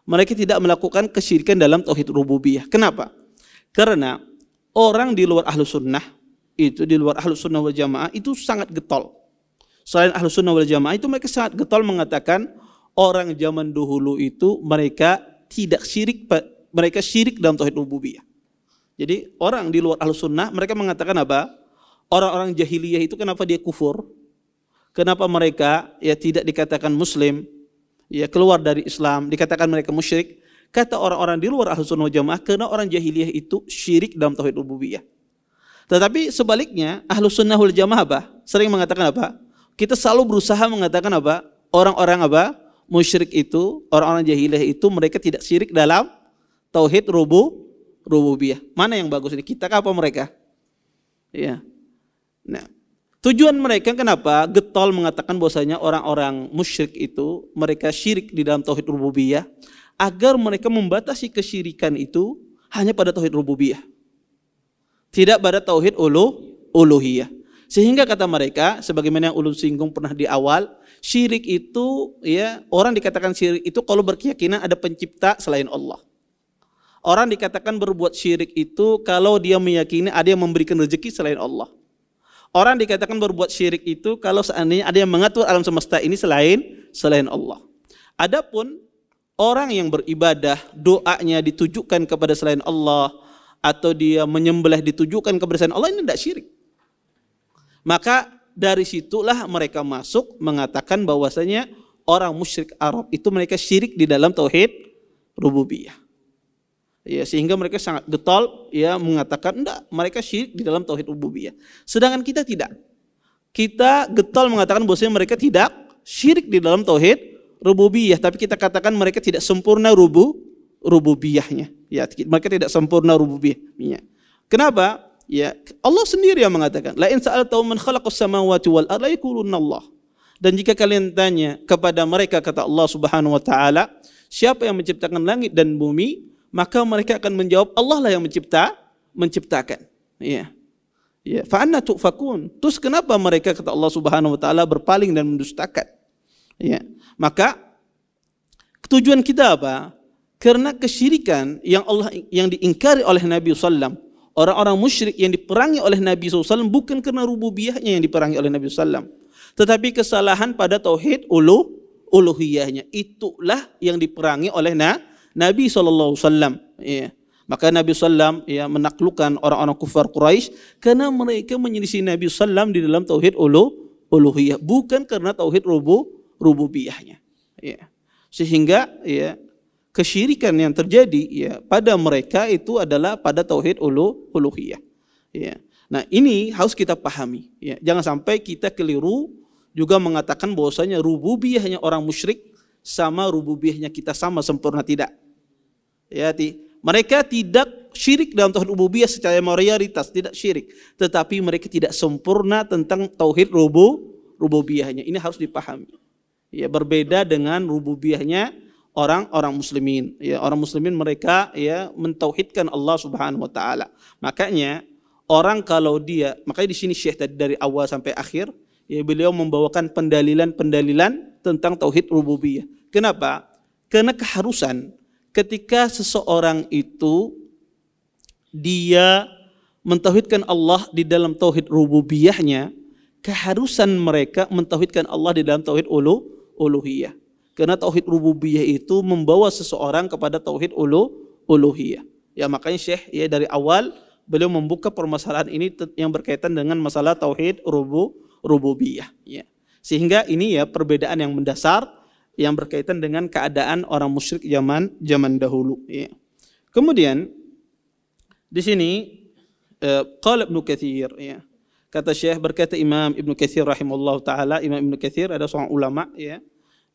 Mereka tidak melakukan kesyirikan dalam tauhid rububiyah. Kenapa? Karena orang di luar ahlu sunnah itu di luar ahlu sunnah wal jamaah itu sangat getol. Selain ahlu sunnah wal jamaah itu mereka sangat getol mengatakan orang zaman dahulu itu mereka tidak syirik mereka syirik dalam tauhid rububiyah. Jadi orang di luar al mereka mengatakan apa? Orang-orang jahiliyah itu kenapa dia kufur? Kenapa mereka ya tidak dikatakan muslim? Ya keluar dari Islam, dikatakan mereka musyrik. Kata orang-orang di luar al jamaah karena orang jahiliyah itu syirik dalam tauhid rububiyah. Tetapi sebaliknya ahlu sunnah jamaah apa? Sering mengatakan apa? Kita selalu berusaha mengatakan apa? Orang-orang apa? musyrik itu, orang-orang jahiliyah itu mereka tidak syirik dalam tauhid rubu rububiyah. Mana yang bagus ini? Kita kah apa mereka? ya Nah, tujuan mereka kenapa getol mengatakan bahwasanya orang-orang musyrik itu mereka syirik di dalam tauhid rububiyah agar mereka membatasi kesyirikan itu hanya pada tauhid rububiyah. Tidak pada tauhid ulu uluhiyah. Sehingga kata mereka sebagaimana yang ulun singgung pernah di awal syirik itu ya orang dikatakan syirik itu kalau berkeyakinan ada pencipta selain Allah. Orang dikatakan berbuat syirik itu kalau dia meyakini ada yang memberikan rezeki selain Allah. Orang dikatakan berbuat syirik itu kalau seandainya ada yang mengatur alam semesta ini selain selain Allah. Adapun orang yang beribadah doanya ditujukan kepada selain Allah atau dia menyembelih ditujukan kepada selain Allah ini tidak syirik. Maka dari situlah mereka masuk mengatakan bahwasanya orang musyrik Arab itu mereka syirik di dalam tauhid rububiyah. Ya, sehingga mereka sangat getol ya mengatakan enggak, mereka syirik di dalam tauhid rububiyah. Sedangkan kita tidak. Kita getol mengatakan bahwasanya mereka tidak syirik di dalam tauhid rububiyah, tapi kita katakan mereka tidak sempurna rubu rububiyahnya. Ya, mereka tidak sempurna rububiyahnya. Kenapa? Ya, Allah sendiri yang mengatakan, "La in sa'altau man khalaqas samawati wal arda yaqulunna Allah." Dan jika kalian tanya kepada mereka kata Allah Subhanahu wa taala, siapa yang menciptakan langit dan bumi, maka mereka akan menjawab Allah lah yang mencipta menciptakan. ya Ya, fa anna tufakun. Terus kenapa mereka kata Allah Subhanahu wa taala berpaling dan mendustakan? Ya. Maka tujuan kita apa? Karena kesyirikan yang Allah yang diingkari oleh Nabi sallallahu orang-orang musyrik yang diperangi oleh Nabi SAW bukan karena rububiyahnya yang diperangi oleh Nabi SAW. Tetapi kesalahan pada tauhid ulu, uluhiyahnya. Itulah yang diperangi oleh na, Nabi SAW. Ya. Maka Nabi SAW ya, menaklukkan orang-orang kufar Quraisy karena mereka menyelisih Nabi SAW di dalam tauhid ulu, uluhiyah. Bukan karena tauhid rubu, rububiyahnya. Ya. Sehingga ya, kesyirikan yang terjadi ya pada mereka itu adalah pada tauhid ulu uluhiyah. Ya. Nah, ini harus kita pahami ya. Jangan sampai kita keliru juga mengatakan bahwasanya rububiyahnya orang musyrik sama rububiyahnya kita sama sempurna tidak. Ya, ti, mereka tidak syirik dalam tauhid rububiyah secara mayoritas, tidak syirik, tetapi mereka tidak sempurna tentang tauhid rubu rububiyahnya. Ini harus dipahami. Ya, berbeda dengan rububiyahnya orang-orang muslimin ya orang muslimin mereka ya mentauhidkan Allah Subhanahu wa taala makanya orang kalau dia makanya di sini Syekh tadi dari awal sampai akhir ya beliau membawakan pendalilan-pendalilan tentang tauhid rububiyah kenapa karena keharusan ketika seseorang itu dia mentauhidkan Allah di dalam tauhid rububiyahnya keharusan mereka mentauhidkan Allah di dalam tauhid ulu uluhiyah karena tauhid rububiyah itu membawa seseorang kepada tauhid ulu uluhiyah. Ya makanya Syekh ya dari awal beliau membuka permasalahan ini yang berkaitan dengan masalah tauhid rubu rububiyah ya. Sehingga ini ya perbedaan yang mendasar yang berkaitan dengan keadaan orang musyrik zaman zaman dahulu ya. Kemudian di sini eh, qala Ibnu Katsir ya. Kata Syekh berkata Imam Ibnu Katsir rahimahullah taala, Imam Ibnu Katsir ada seorang ulama ya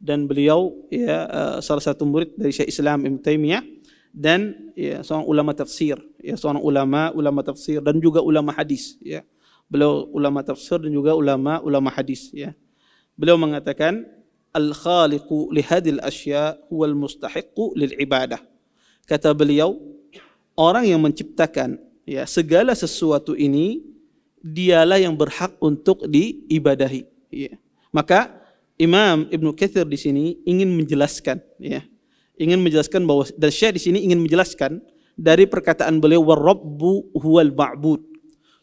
dan beliau ya eh, salah satu murid dari Syekh Islam Ibn Taimiyah dan ya seorang ulama tafsir ya seorang ulama ulama tafsir dan juga ulama hadis ya beliau ulama tafsir dan juga ulama ulama hadis ya beliau mengatakan al khaliqu li hadil asya huwal mustahiqu lil ibadah kata beliau orang yang menciptakan ya segala sesuatu ini dialah yang berhak untuk diibadahi ya maka Imam Ibnu Katsir di sini ingin menjelaskan ya. Ingin menjelaskan bahwa dan Syekh di sini ingin menjelaskan dari perkataan beliau rabbu huwal ma'bud.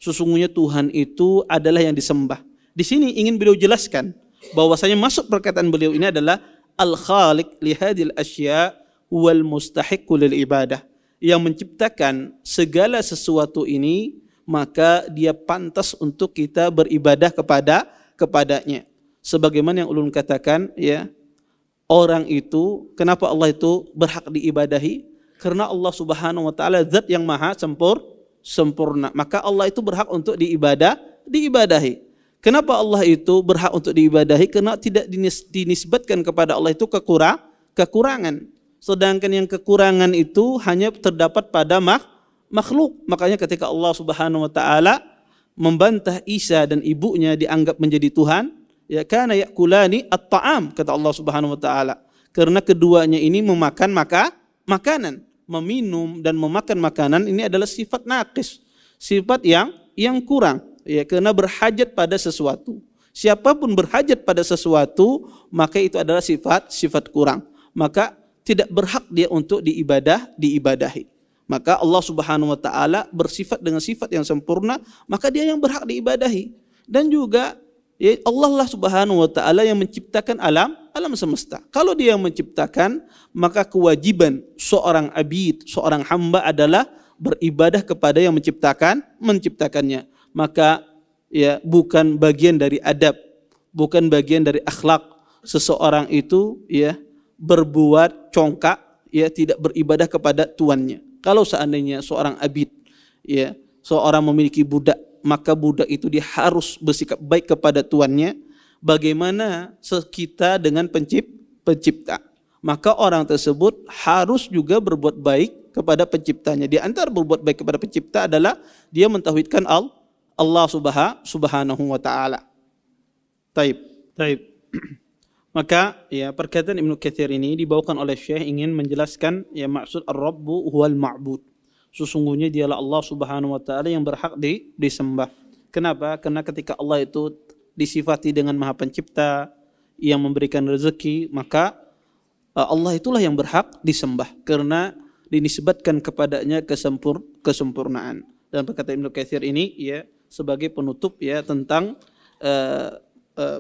Sesungguhnya Tuhan itu adalah yang disembah. Di sini ingin beliau jelaskan bahwasanya masuk perkataan beliau ini adalah al-khaliq li hadhil asya huwal mustahiqqu lil ibadah. Yang menciptakan segala sesuatu ini maka dia pantas untuk kita beribadah kepada kepadanya sebagaimana yang ulun katakan ya orang itu kenapa Allah itu berhak diibadahi karena Allah Subhanahu wa taala zat yang maha sempur sempurna maka Allah itu berhak untuk diibadah diibadahi kenapa Allah itu berhak untuk diibadahi karena tidak dinis, dinisbatkan kepada Allah itu kekurang kekurangan sedangkan yang kekurangan itu hanya terdapat pada mak, makhluk makanya ketika Allah Subhanahu wa taala membantah Isa dan ibunya dianggap menjadi Tuhan ya kana yakulani at-ta'am kata Allah Subhanahu wa taala karena keduanya ini memakan maka makanan meminum dan memakan makanan ini adalah sifat nakis sifat yang yang kurang ya karena berhajat pada sesuatu siapapun berhajat pada sesuatu maka itu adalah sifat sifat kurang maka tidak berhak dia untuk diibadah diibadahi maka Allah Subhanahu wa taala bersifat dengan sifat yang sempurna maka dia yang berhak diibadahi dan juga Ya Allah lah subhanahu wa ta'ala yang menciptakan alam, alam semesta. Kalau dia yang menciptakan, maka kewajiban seorang abid, seorang hamba adalah beribadah kepada yang menciptakan, menciptakannya. Maka ya bukan bagian dari adab, bukan bagian dari akhlak seseorang itu ya berbuat congkak ya tidak beribadah kepada tuannya. Kalau seandainya seorang abid ya seorang memiliki budak maka budak itu dia harus bersikap baik kepada tuannya bagaimana kita dengan pencip, pencipta. Maka orang tersebut harus juga berbuat baik kepada penciptanya. Di antara berbuat baik kepada pencipta adalah dia mentauhidkan Allah subhanahu wa ta'ala. Taib. Taib. Maka ya perkataan Ibnu Katsir ini dibawakan oleh Syekh ingin menjelaskan ya maksud ar-rabbu huwal ma'bud sesungguhnya dialah Allah Subhanahu wa taala yang berhak di, disembah. Kenapa? Karena ketika Allah itu disifati dengan Maha Pencipta yang memberikan rezeki, maka eh, Allah itulah yang berhak disembah karena dinisbatkan kepadanya kesempur, kesempurnaan. Dan perkataan Ibnu Katsir ini ya sebagai penutup ya tentang uh, uh,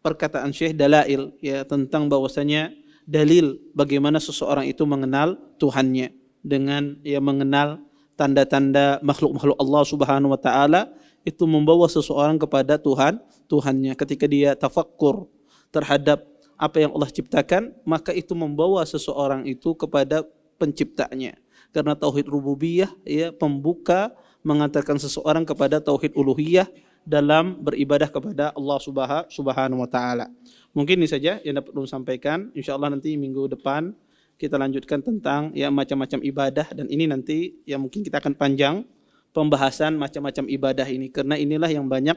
perkataan Syekh Dalail ya tentang bahwasanya dalil bagaimana seseorang itu mengenal Tuhannya dengan ia mengenal tanda-tanda makhluk-makhluk Allah Subhanahu wa taala itu membawa seseorang kepada Tuhan, Tuhannya. Ketika dia tafakkur terhadap apa yang Allah ciptakan, maka itu membawa seseorang itu kepada penciptanya. Karena tauhid rububiyah ya pembuka mengantarkan seseorang kepada tauhid uluhiyah dalam beribadah kepada Allah Subhanahu wa taala. Mungkin ini saja yang dapat saya sampaikan. Insyaallah nanti minggu depan kita lanjutkan tentang ya macam-macam ibadah dan ini nanti ya mungkin kita akan panjang pembahasan macam-macam ibadah ini karena inilah yang banyak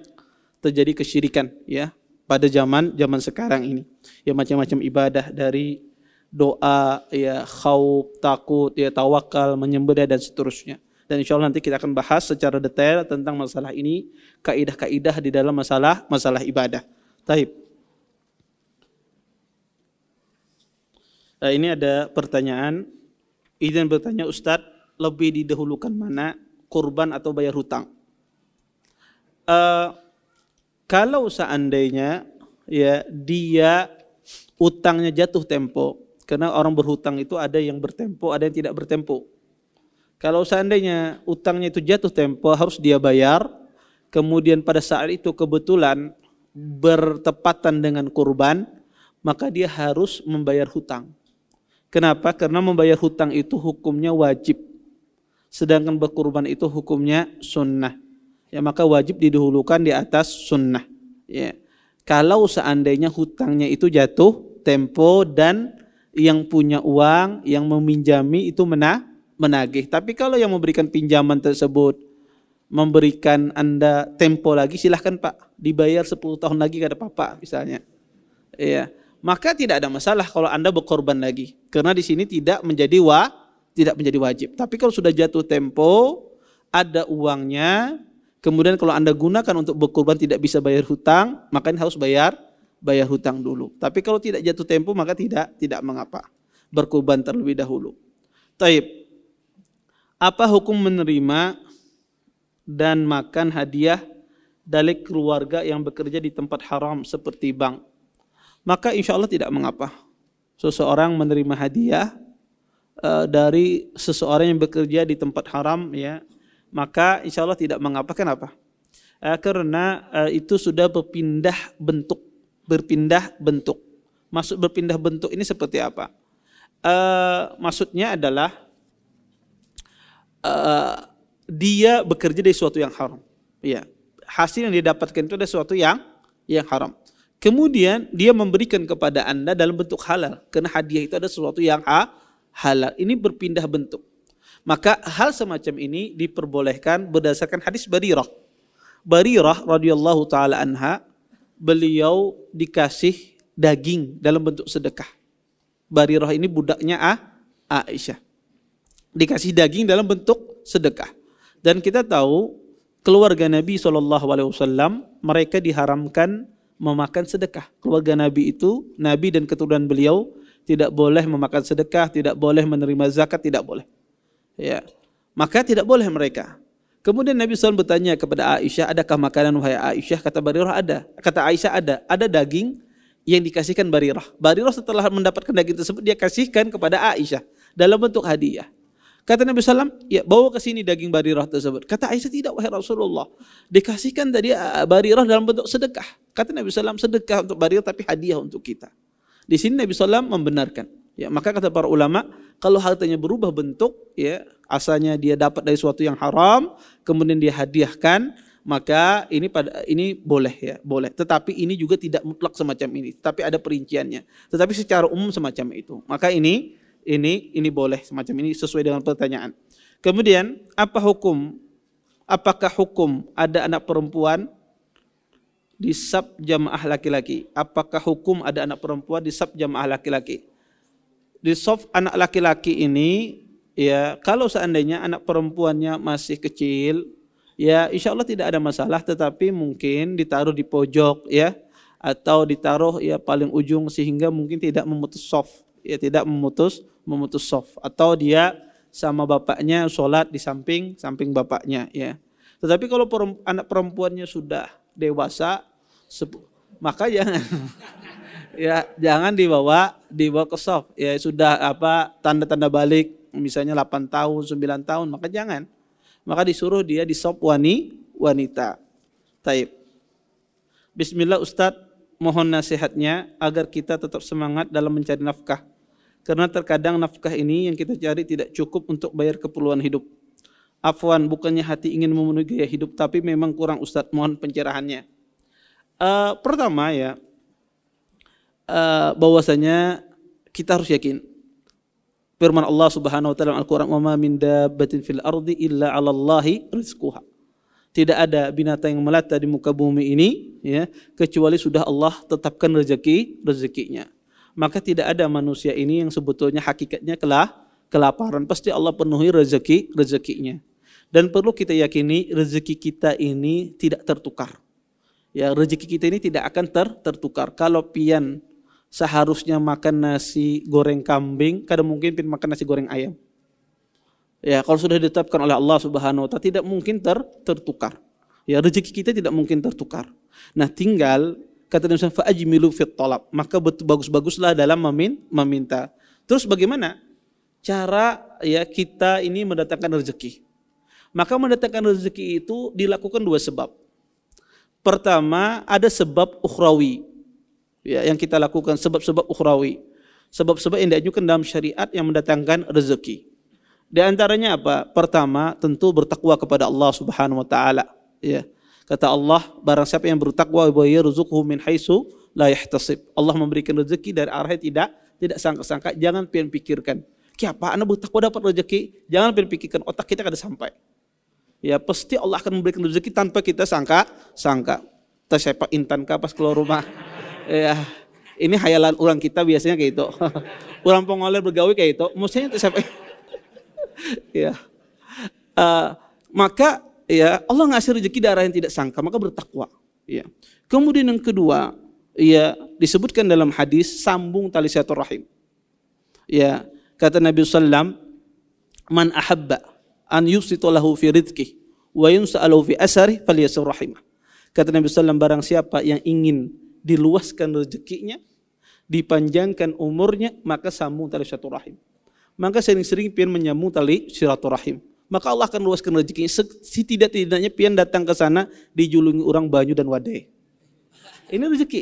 terjadi kesyirikan ya pada zaman zaman sekarang ini ya macam-macam ibadah dari doa ya khauf takut ya tawakal menyembelih dan seterusnya dan insya Allah nanti kita akan bahas secara detail tentang masalah ini kaidah-kaidah di dalam masalah masalah ibadah. Taib. Eh, ini ada pertanyaan. Izin bertanya Ustadz, lebih didahulukan mana kurban atau bayar hutang? Uh, kalau seandainya ya dia utangnya jatuh tempo, karena orang berhutang itu ada yang bertempo, ada yang tidak bertempo. Kalau seandainya utangnya itu jatuh tempo harus dia bayar, kemudian pada saat itu kebetulan bertepatan dengan kurban, maka dia harus membayar hutang. Kenapa? Karena membayar hutang itu hukumnya wajib. Sedangkan berkurban itu hukumnya sunnah. Ya maka wajib didahulukan di atas sunnah. Ya. Kalau seandainya hutangnya itu jatuh tempo dan yang punya uang, yang meminjami itu mena menagih. Tapi kalau yang memberikan pinjaman tersebut memberikan Anda tempo lagi silahkan Pak dibayar 10 tahun lagi kepada Bapak misalnya. Iya maka tidak ada masalah kalau Anda berkorban lagi. Karena di sini tidak menjadi wa, tidak menjadi wajib. Tapi kalau sudah jatuh tempo, ada uangnya, kemudian kalau Anda gunakan untuk berkorban tidak bisa bayar hutang, maka ini harus bayar bayar hutang dulu. Tapi kalau tidak jatuh tempo maka tidak tidak mengapa. Berkorban terlebih dahulu. Taib. Apa hukum menerima dan makan hadiah dari keluarga yang bekerja di tempat haram seperti bank? maka insya Allah tidak mengapa seseorang menerima hadiah e, dari seseorang yang bekerja di tempat haram ya maka insya Allah tidak mengapa kenapa e, karena e, itu sudah berpindah bentuk berpindah bentuk masuk berpindah bentuk ini seperti apa e, maksudnya adalah e, dia bekerja dari suatu yang haram ya hasil yang didapatkan itu ada suatu yang yang haram Kemudian dia memberikan kepada Anda dalam bentuk halal. Karena hadiah itu ada sesuatu yang ha, halal. Ini berpindah bentuk. Maka hal semacam ini diperbolehkan berdasarkan hadis Barirah. Barirah radhiyallahu taala anha beliau dikasih daging dalam bentuk sedekah. Barirah ini budaknya ah, Aisyah. Dikasih daging dalam bentuk sedekah. Dan kita tahu keluarga Nabi saw mereka diharamkan memakan sedekah. Keluarga Nabi itu, Nabi dan keturunan beliau tidak boleh memakan sedekah, tidak boleh menerima zakat, tidak boleh. Ya. Maka tidak boleh mereka. Kemudian Nabi SAW bertanya kepada Aisyah, adakah makanan wahai Aisyah? Kata Barirah ada. Kata Aisyah ada. Ada daging yang dikasihkan Barirah. Barirah setelah mendapatkan daging tersebut, dia kasihkan kepada Aisyah dalam bentuk hadiah. Kata Nabi SAW, ya bawa ke sini daging barirah tersebut. Kata Aisyah, tidak wahai Rasulullah. Dikasihkan tadi eh, barirah dalam bentuk sedekah. Kata Nabi SAW sedekah untuk baril tapi hadiah untuk kita. Di sini Nabi SAW membenarkan. Ya, maka kata para ulama, kalau hartanya berubah bentuk, ya asalnya dia dapat dari suatu yang haram, kemudian dia hadiahkan, maka ini pada ini boleh ya, boleh. Tetapi ini juga tidak mutlak semacam ini, tapi ada perinciannya. Tetapi secara umum semacam itu. Maka ini ini ini boleh semacam ini sesuai dengan pertanyaan. Kemudian apa hukum? Apakah hukum ada anak perempuan di sub jamaah laki-laki. Apakah hukum ada anak perempuan di sub jamaah laki-laki? Di sof anak laki-laki ini ya kalau seandainya anak perempuannya masih kecil ya insya Allah tidak ada masalah tetapi mungkin ditaruh di pojok ya atau ditaruh ya paling ujung sehingga mungkin tidak memutus soft ya tidak memutus memutus soft atau dia sama bapaknya sholat di samping samping bapaknya ya tetapi kalau anak perempuannya sudah dewasa maka jangan ya jangan dibawa dibawa ke soft ya sudah apa tanda-tanda balik misalnya 8 tahun 9 tahun maka jangan maka disuruh dia di soft wani wanita taib Bismillah Ustadz mohon nasihatnya agar kita tetap semangat dalam mencari nafkah karena terkadang nafkah ini yang kita cari tidak cukup untuk bayar keperluan hidup Afwan, bukannya hati ingin memenuhi gaya hidup, tapi memang kurang Ustadz, mohon pencerahannya. Uh, pertama ya, uh, bahwasanya kita harus yakin firman Allah Subhanahu wa taala Al-Qur'an wa ma min dabbatin fil ardi illa 'ala Allahi rizquha. Tidak ada binatang yang melata di muka bumi ini ya kecuali sudah Allah tetapkan rezeki rezekinya. Maka tidak ada manusia ini yang sebetulnya hakikatnya kelah kelaparan, pasti Allah penuhi rezeki rezekinya. Dan perlu kita yakini rezeki kita ini tidak tertukar. Ya, rezeki kita ini tidak akan ter tertukar. Kalau pian seharusnya makan nasi goreng kambing, kadang mungkin pian makan nasi goreng ayam. Ya, kalau sudah ditetapkan oleh Allah Subhanahu wa taala tidak mungkin ter tertukar. Ya, rezeki kita tidak mungkin tertukar. Nah, tinggal kata Nabi Sallallahu Alaihi fit maka bagus-baguslah dalam memin, meminta. Terus bagaimana? cara ya kita ini mendatangkan rezeki. Maka mendatangkan rezeki itu dilakukan dua sebab. Pertama, ada sebab ukhrawi. Ya, yang kita lakukan sebab-sebab ukhrawi. Sebab-sebab yang diajukan dalam syariat yang mendatangkan rezeki. Di antaranya apa? Pertama, tentu bertakwa kepada Allah Subhanahu wa taala, ya. Kata Allah, barang siapa yang bertakwa wa yarzuquhu min haitsu la yahtasib. Allah memberikan rezeki dari arah yang tidak tidak sangka-sangka, jangan pian pikirkan. Kenapa anda bertakwa dapat rezeki, jangan berpikirkan otak kita kada sampai. Ya pasti Allah akan memberikan rezeki tanpa kita sangka, sangka. Tersepak intan kapas keluar rumah. ya ini hayalan orang kita biasanya kayak itu. orang pengolah bergawe kayak itu. Maksudnya tersepak. ya. Uh, maka ya Allah ngasih rezeki darah yang tidak sangka, maka bertakwa. Ya. Kemudian yang kedua, ya disebutkan dalam hadis sambung tali rahim, Ya, Kata Nabi Sallam, man ahabba an yusitolahu fi rizki wa yunsa'alahu fi asari fal rahimah. Kata Nabi Sallam, barang siapa yang ingin diluaskan rezekinya, dipanjangkan umurnya, maka sambung tali silaturahim. Maka sering-sering pian menyambung tali silaturahim. Maka Allah akan luaskan rezekinya. Setidak-tidaknya pian datang ke sana dijulungi orang banyu dan wadai. Ini rezeki.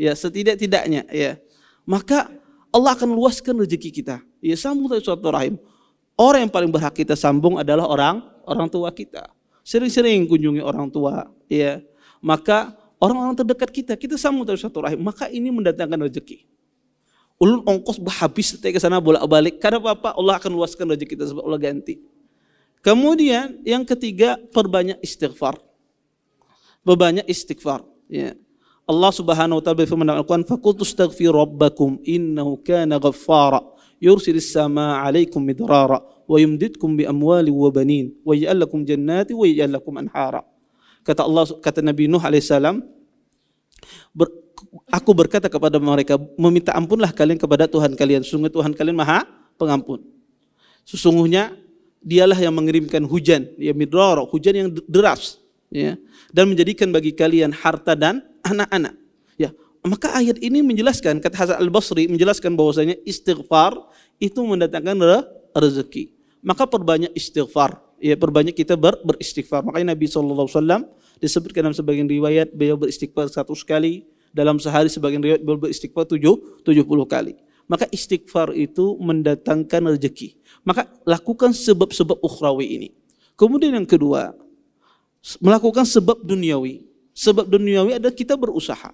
Ya, setidak-tidaknya, ya. Maka Allah akan luaskan rezeki kita. Ya sambung tali rahim. Orang yang paling berhak kita sambung adalah orang orang tua kita. Sering-sering kunjungi orang tua, ya. Maka orang-orang terdekat kita, kita sambung tali rahim. maka ini mendatangkan rezeki. Ulun ongkos setiap ke sana bolak-balik. Karena apa? Allah akan luaskan rezeki kita sebab Allah ganti. Kemudian yang ketiga perbanyak istighfar. Perbanyak istighfar, ya. Allah Subhanahu wa taala berfirman dalam Al-Qur'an, "Faqultu astaghfiru rabbakum innahu kana يرسل السماء عليكم مدرارا ويمددكم بأموال وبنين ويجعل لكم جنات ويجعل لكم أنهارا kata Allah kata Nabi Nuh alaihissalam ber, aku berkata kepada mereka meminta ampunlah kalian kepada Tuhan kalian sungguh Tuhan kalian maha pengampun sesungguhnya dialah yang mengirimkan hujan ya midrar hujan yang deras ya dan menjadikan bagi kalian harta dan anak-anak ya maka ayat ini menjelaskan, kata Hasan al-Basri menjelaskan bahwasanya istighfar itu mendatangkan rezeki. Maka perbanyak istighfar. Ya, perbanyak kita ber beristighfar. Makanya Nabi SAW disebutkan dalam sebagian riwayat beliau beristighfar satu kali Dalam sehari sebagian riwayat beliau beristighfar tujuh, tujuh puluh kali. Maka istighfar itu mendatangkan rezeki. Maka lakukan sebab-sebab ukhrawi ini. Kemudian yang kedua, melakukan sebab duniawi. Sebab duniawi adalah kita berusaha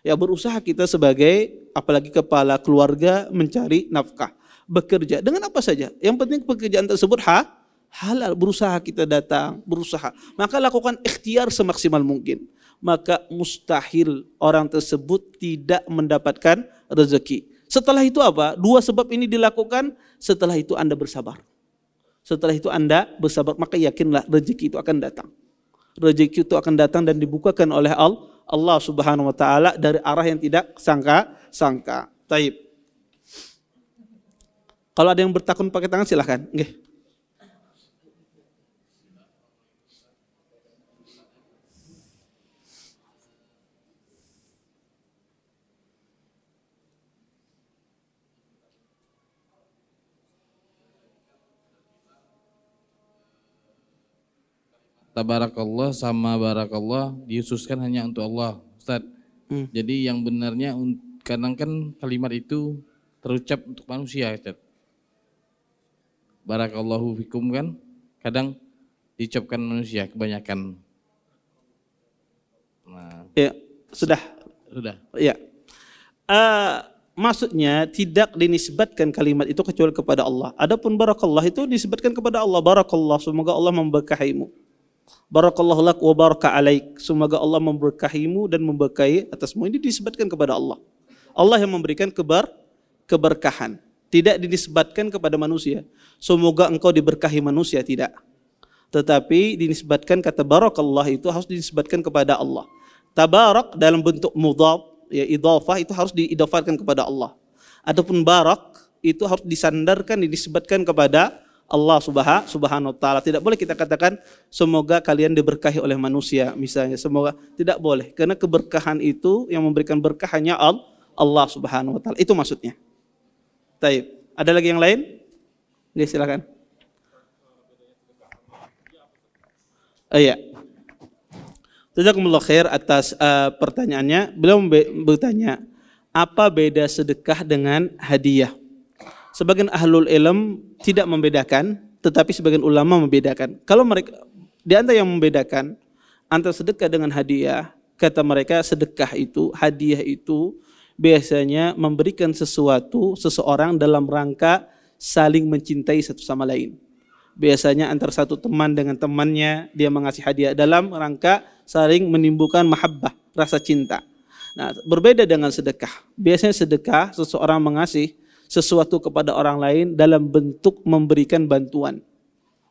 Ya berusaha kita sebagai apalagi kepala keluarga mencari nafkah, bekerja dengan apa saja. Yang penting pekerjaan tersebut ha, halal, berusaha kita datang, berusaha. Maka lakukan ikhtiar semaksimal mungkin. Maka mustahil orang tersebut tidak mendapatkan rezeki. Setelah itu apa? Dua sebab ini dilakukan, setelah itu Anda bersabar. Setelah itu Anda bersabar, maka yakinlah rezeki itu akan datang. Rezeki itu akan datang dan dibukakan oleh Allah Allah Subhanahu wa taala dari arah yang tidak sangka sangka. Taib. Kalau ada yang bertakun pakai tangan silahkan. Nggih. Barakallah sama barakallah diususkan hanya untuk Allah Ustaz hmm. jadi yang benarnya kadang kan kalimat itu terucap untuk manusia Ustaz barakallahu fikum kan kadang diucapkan manusia kebanyakan nah. ya sudah sudah ya uh, maksudnya tidak dinisbatkan kalimat itu kecuali kepada Allah. Adapun barakallah itu disebutkan kepada Allah. Barakallah, semoga Allah memberkahimu. Barakallahu lak wa baraka alaik. Semoga Allah memberkahimu dan memberkahi atasmu. Ini disebutkan kepada Allah. Allah yang memberikan kebar keberkahan. Tidak dinisbatkan kepada manusia. Semoga engkau diberkahi manusia, tidak. Tetapi dinisbatkan kata barakallah itu harus dinisbatkan kepada Allah. Tabarak dalam bentuk mudhaf, ya idhafah itu harus diidafatkan kepada Allah. Adapun barak itu harus disandarkan, dinisbatkan kepada Allah subha, subhanahu wa ta'ala. Tidak boleh kita katakan semoga kalian diberkahi oleh manusia misalnya. Semoga tidak boleh. Karena keberkahan itu yang memberikan berkah hanya Allah subhanahu wa ta'ala. Itu maksudnya. Taib. Ada lagi yang lain? Ya silakan. Oh, iya. Jazakumullah khair atas uh, pertanyaannya. Beliau bertanya, apa beda sedekah dengan hadiah? sebagian ahlul ilm tidak membedakan, tetapi sebagian ulama membedakan. Kalau mereka di antara yang membedakan antara sedekah dengan hadiah, kata mereka sedekah itu, hadiah itu biasanya memberikan sesuatu seseorang dalam rangka saling mencintai satu sama lain. Biasanya antara satu teman dengan temannya dia mengasih hadiah dalam rangka saling menimbulkan mahabbah, rasa cinta. Nah, berbeda dengan sedekah. Biasanya sedekah seseorang mengasih sesuatu kepada orang lain dalam bentuk memberikan bantuan.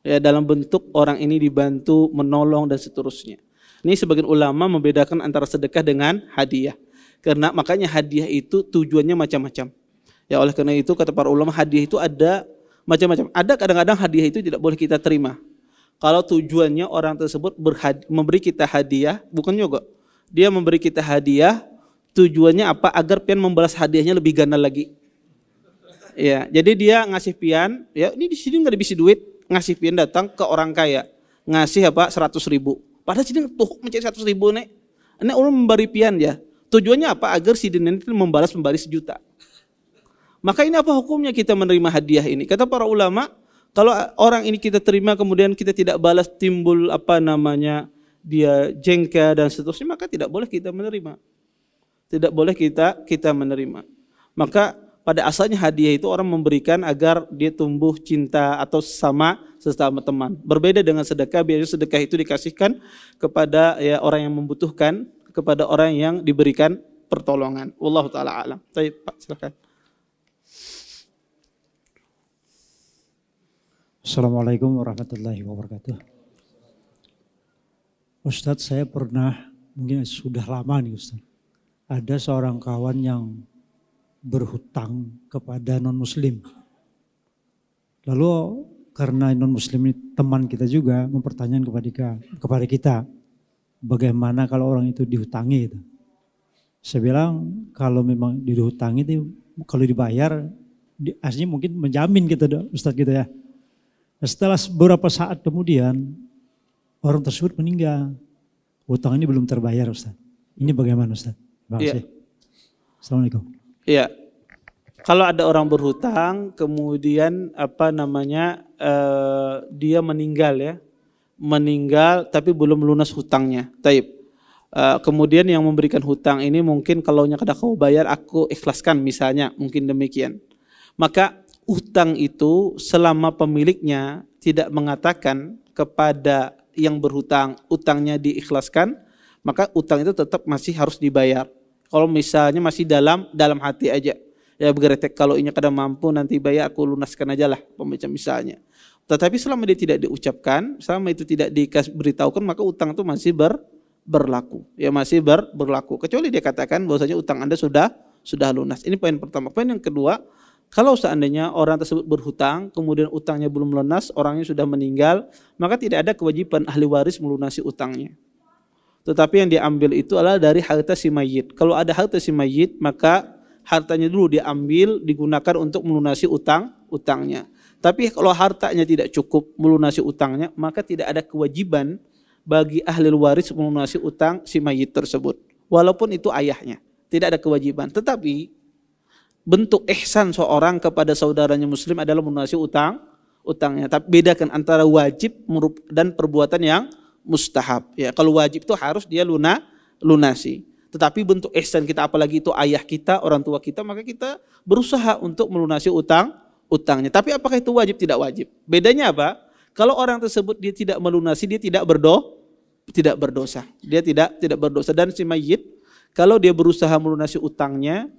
Ya, dalam bentuk orang ini dibantu, menolong dan seterusnya. Ini sebagian ulama membedakan antara sedekah dengan hadiah. Karena makanya hadiah itu tujuannya macam-macam. Ya oleh karena itu kata para ulama hadiah itu ada macam-macam. Ada kadang-kadang hadiah itu tidak boleh kita terima. Kalau tujuannya orang tersebut berhadi, memberi kita hadiah, bukan juga. Dia memberi kita hadiah, tujuannya apa? Agar pian membalas hadiahnya lebih ganda lagi Ya, jadi dia ngasih pian, ya ini di sini nggak dibisi duit, ngasih pian datang ke orang kaya, ngasih apa seratus ribu. Padahal sini tuh mencari seratus ribu nih. ini orang memberi pian ya. Tujuannya apa? Agar si dinen itu membalas membalas sejuta. Maka ini apa hukumnya kita menerima hadiah ini? Kata para ulama, kalau orang ini kita terima kemudian kita tidak balas timbul apa namanya dia jengkel dan seterusnya maka tidak boleh kita menerima. Tidak boleh kita kita menerima. Maka pada asalnya hadiah itu orang memberikan agar dia tumbuh cinta atau sama sesama teman. Berbeda dengan sedekah, biasanya sedekah itu dikasihkan kepada ya orang yang membutuhkan, kepada orang yang diberikan pertolongan. Allah taala alam. Tapi Pak silakan. Assalamualaikum warahmatullahi wabarakatuh. Ustadz saya pernah mungkin sudah lama nih Ustadz. Ada seorang kawan yang berhutang kepada non-muslim. Lalu karena non-muslim ini teman kita juga mempertanyakan kepada kita, kepada kita bagaimana kalau orang itu dihutangi gitu. Saya bilang kalau memang dihutangi itu kalau dibayar di, aslinya mungkin menjamin kita gitu, Ustaz kita gitu ya. Nah, setelah beberapa saat kemudian orang tersebut meninggal. Hutang ini belum terbayar Ustaz. Ini bagaimana Ustaz? Terima iya. kasih. Yeah. Assalamualaikum. Ya Kalau ada orang berhutang, kemudian apa namanya uh, dia meninggal ya, meninggal tapi belum lunas hutangnya. Taib. Uh, kemudian yang memberikan hutang ini mungkin kalau nya kada kau bayar aku ikhlaskan misalnya mungkin demikian. Maka hutang itu selama pemiliknya tidak mengatakan kepada yang berhutang utangnya diikhlaskan, maka utang itu tetap masih harus dibayar. Kalau misalnya masih dalam dalam hati aja. Ya bergeretek kalau inya kadang mampu nanti bayar aku lunaskan aja lah pemecah misalnya. Tetapi selama dia tidak diucapkan, selama itu tidak diberitahukan maka utang itu masih ber, berlaku. Ya masih ber, berlaku. Kecuali dia katakan bahwasanya utang Anda sudah sudah lunas. Ini poin pertama. Poin yang kedua, kalau seandainya orang tersebut berhutang, kemudian utangnya belum lunas, orangnya sudah meninggal, maka tidak ada kewajiban ahli waris melunasi utangnya tetapi yang diambil itu adalah dari harta si mayit. Kalau ada harta si mayit, maka hartanya dulu diambil digunakan untuk melunasi utang utangnya. Tapi kalau hartanya tidak cukup melunasi utangnya, maka tidak ada kewajiban bagi ahli waris melunasi utang si mayit tersebut. Walaupun itu ayahnya, tidak ada kewajiban. Tetapi bentuk ihsan seorang kepada saudaranya muslim adalah melunasi utang utangnya. Tapi bedakan antara wajib dan perbuatan yang mustahab. Ya, kalau wajib itu harus dia luna, lunasi. Tetapi bentuk ihsan kita apalagi itu ayah kita, orang tua kita, maka kita berusaha untuk melunasi utang utangnya. Tapi apakah itu wajib tidak wajib? Bedanya apa? Kalau orang tersebut dia tidak melunasi, dia tidak berdo tidak berdosa. Dia tidak tidak berdosa dan si mayit kalau dia berusaha melunasi utangnya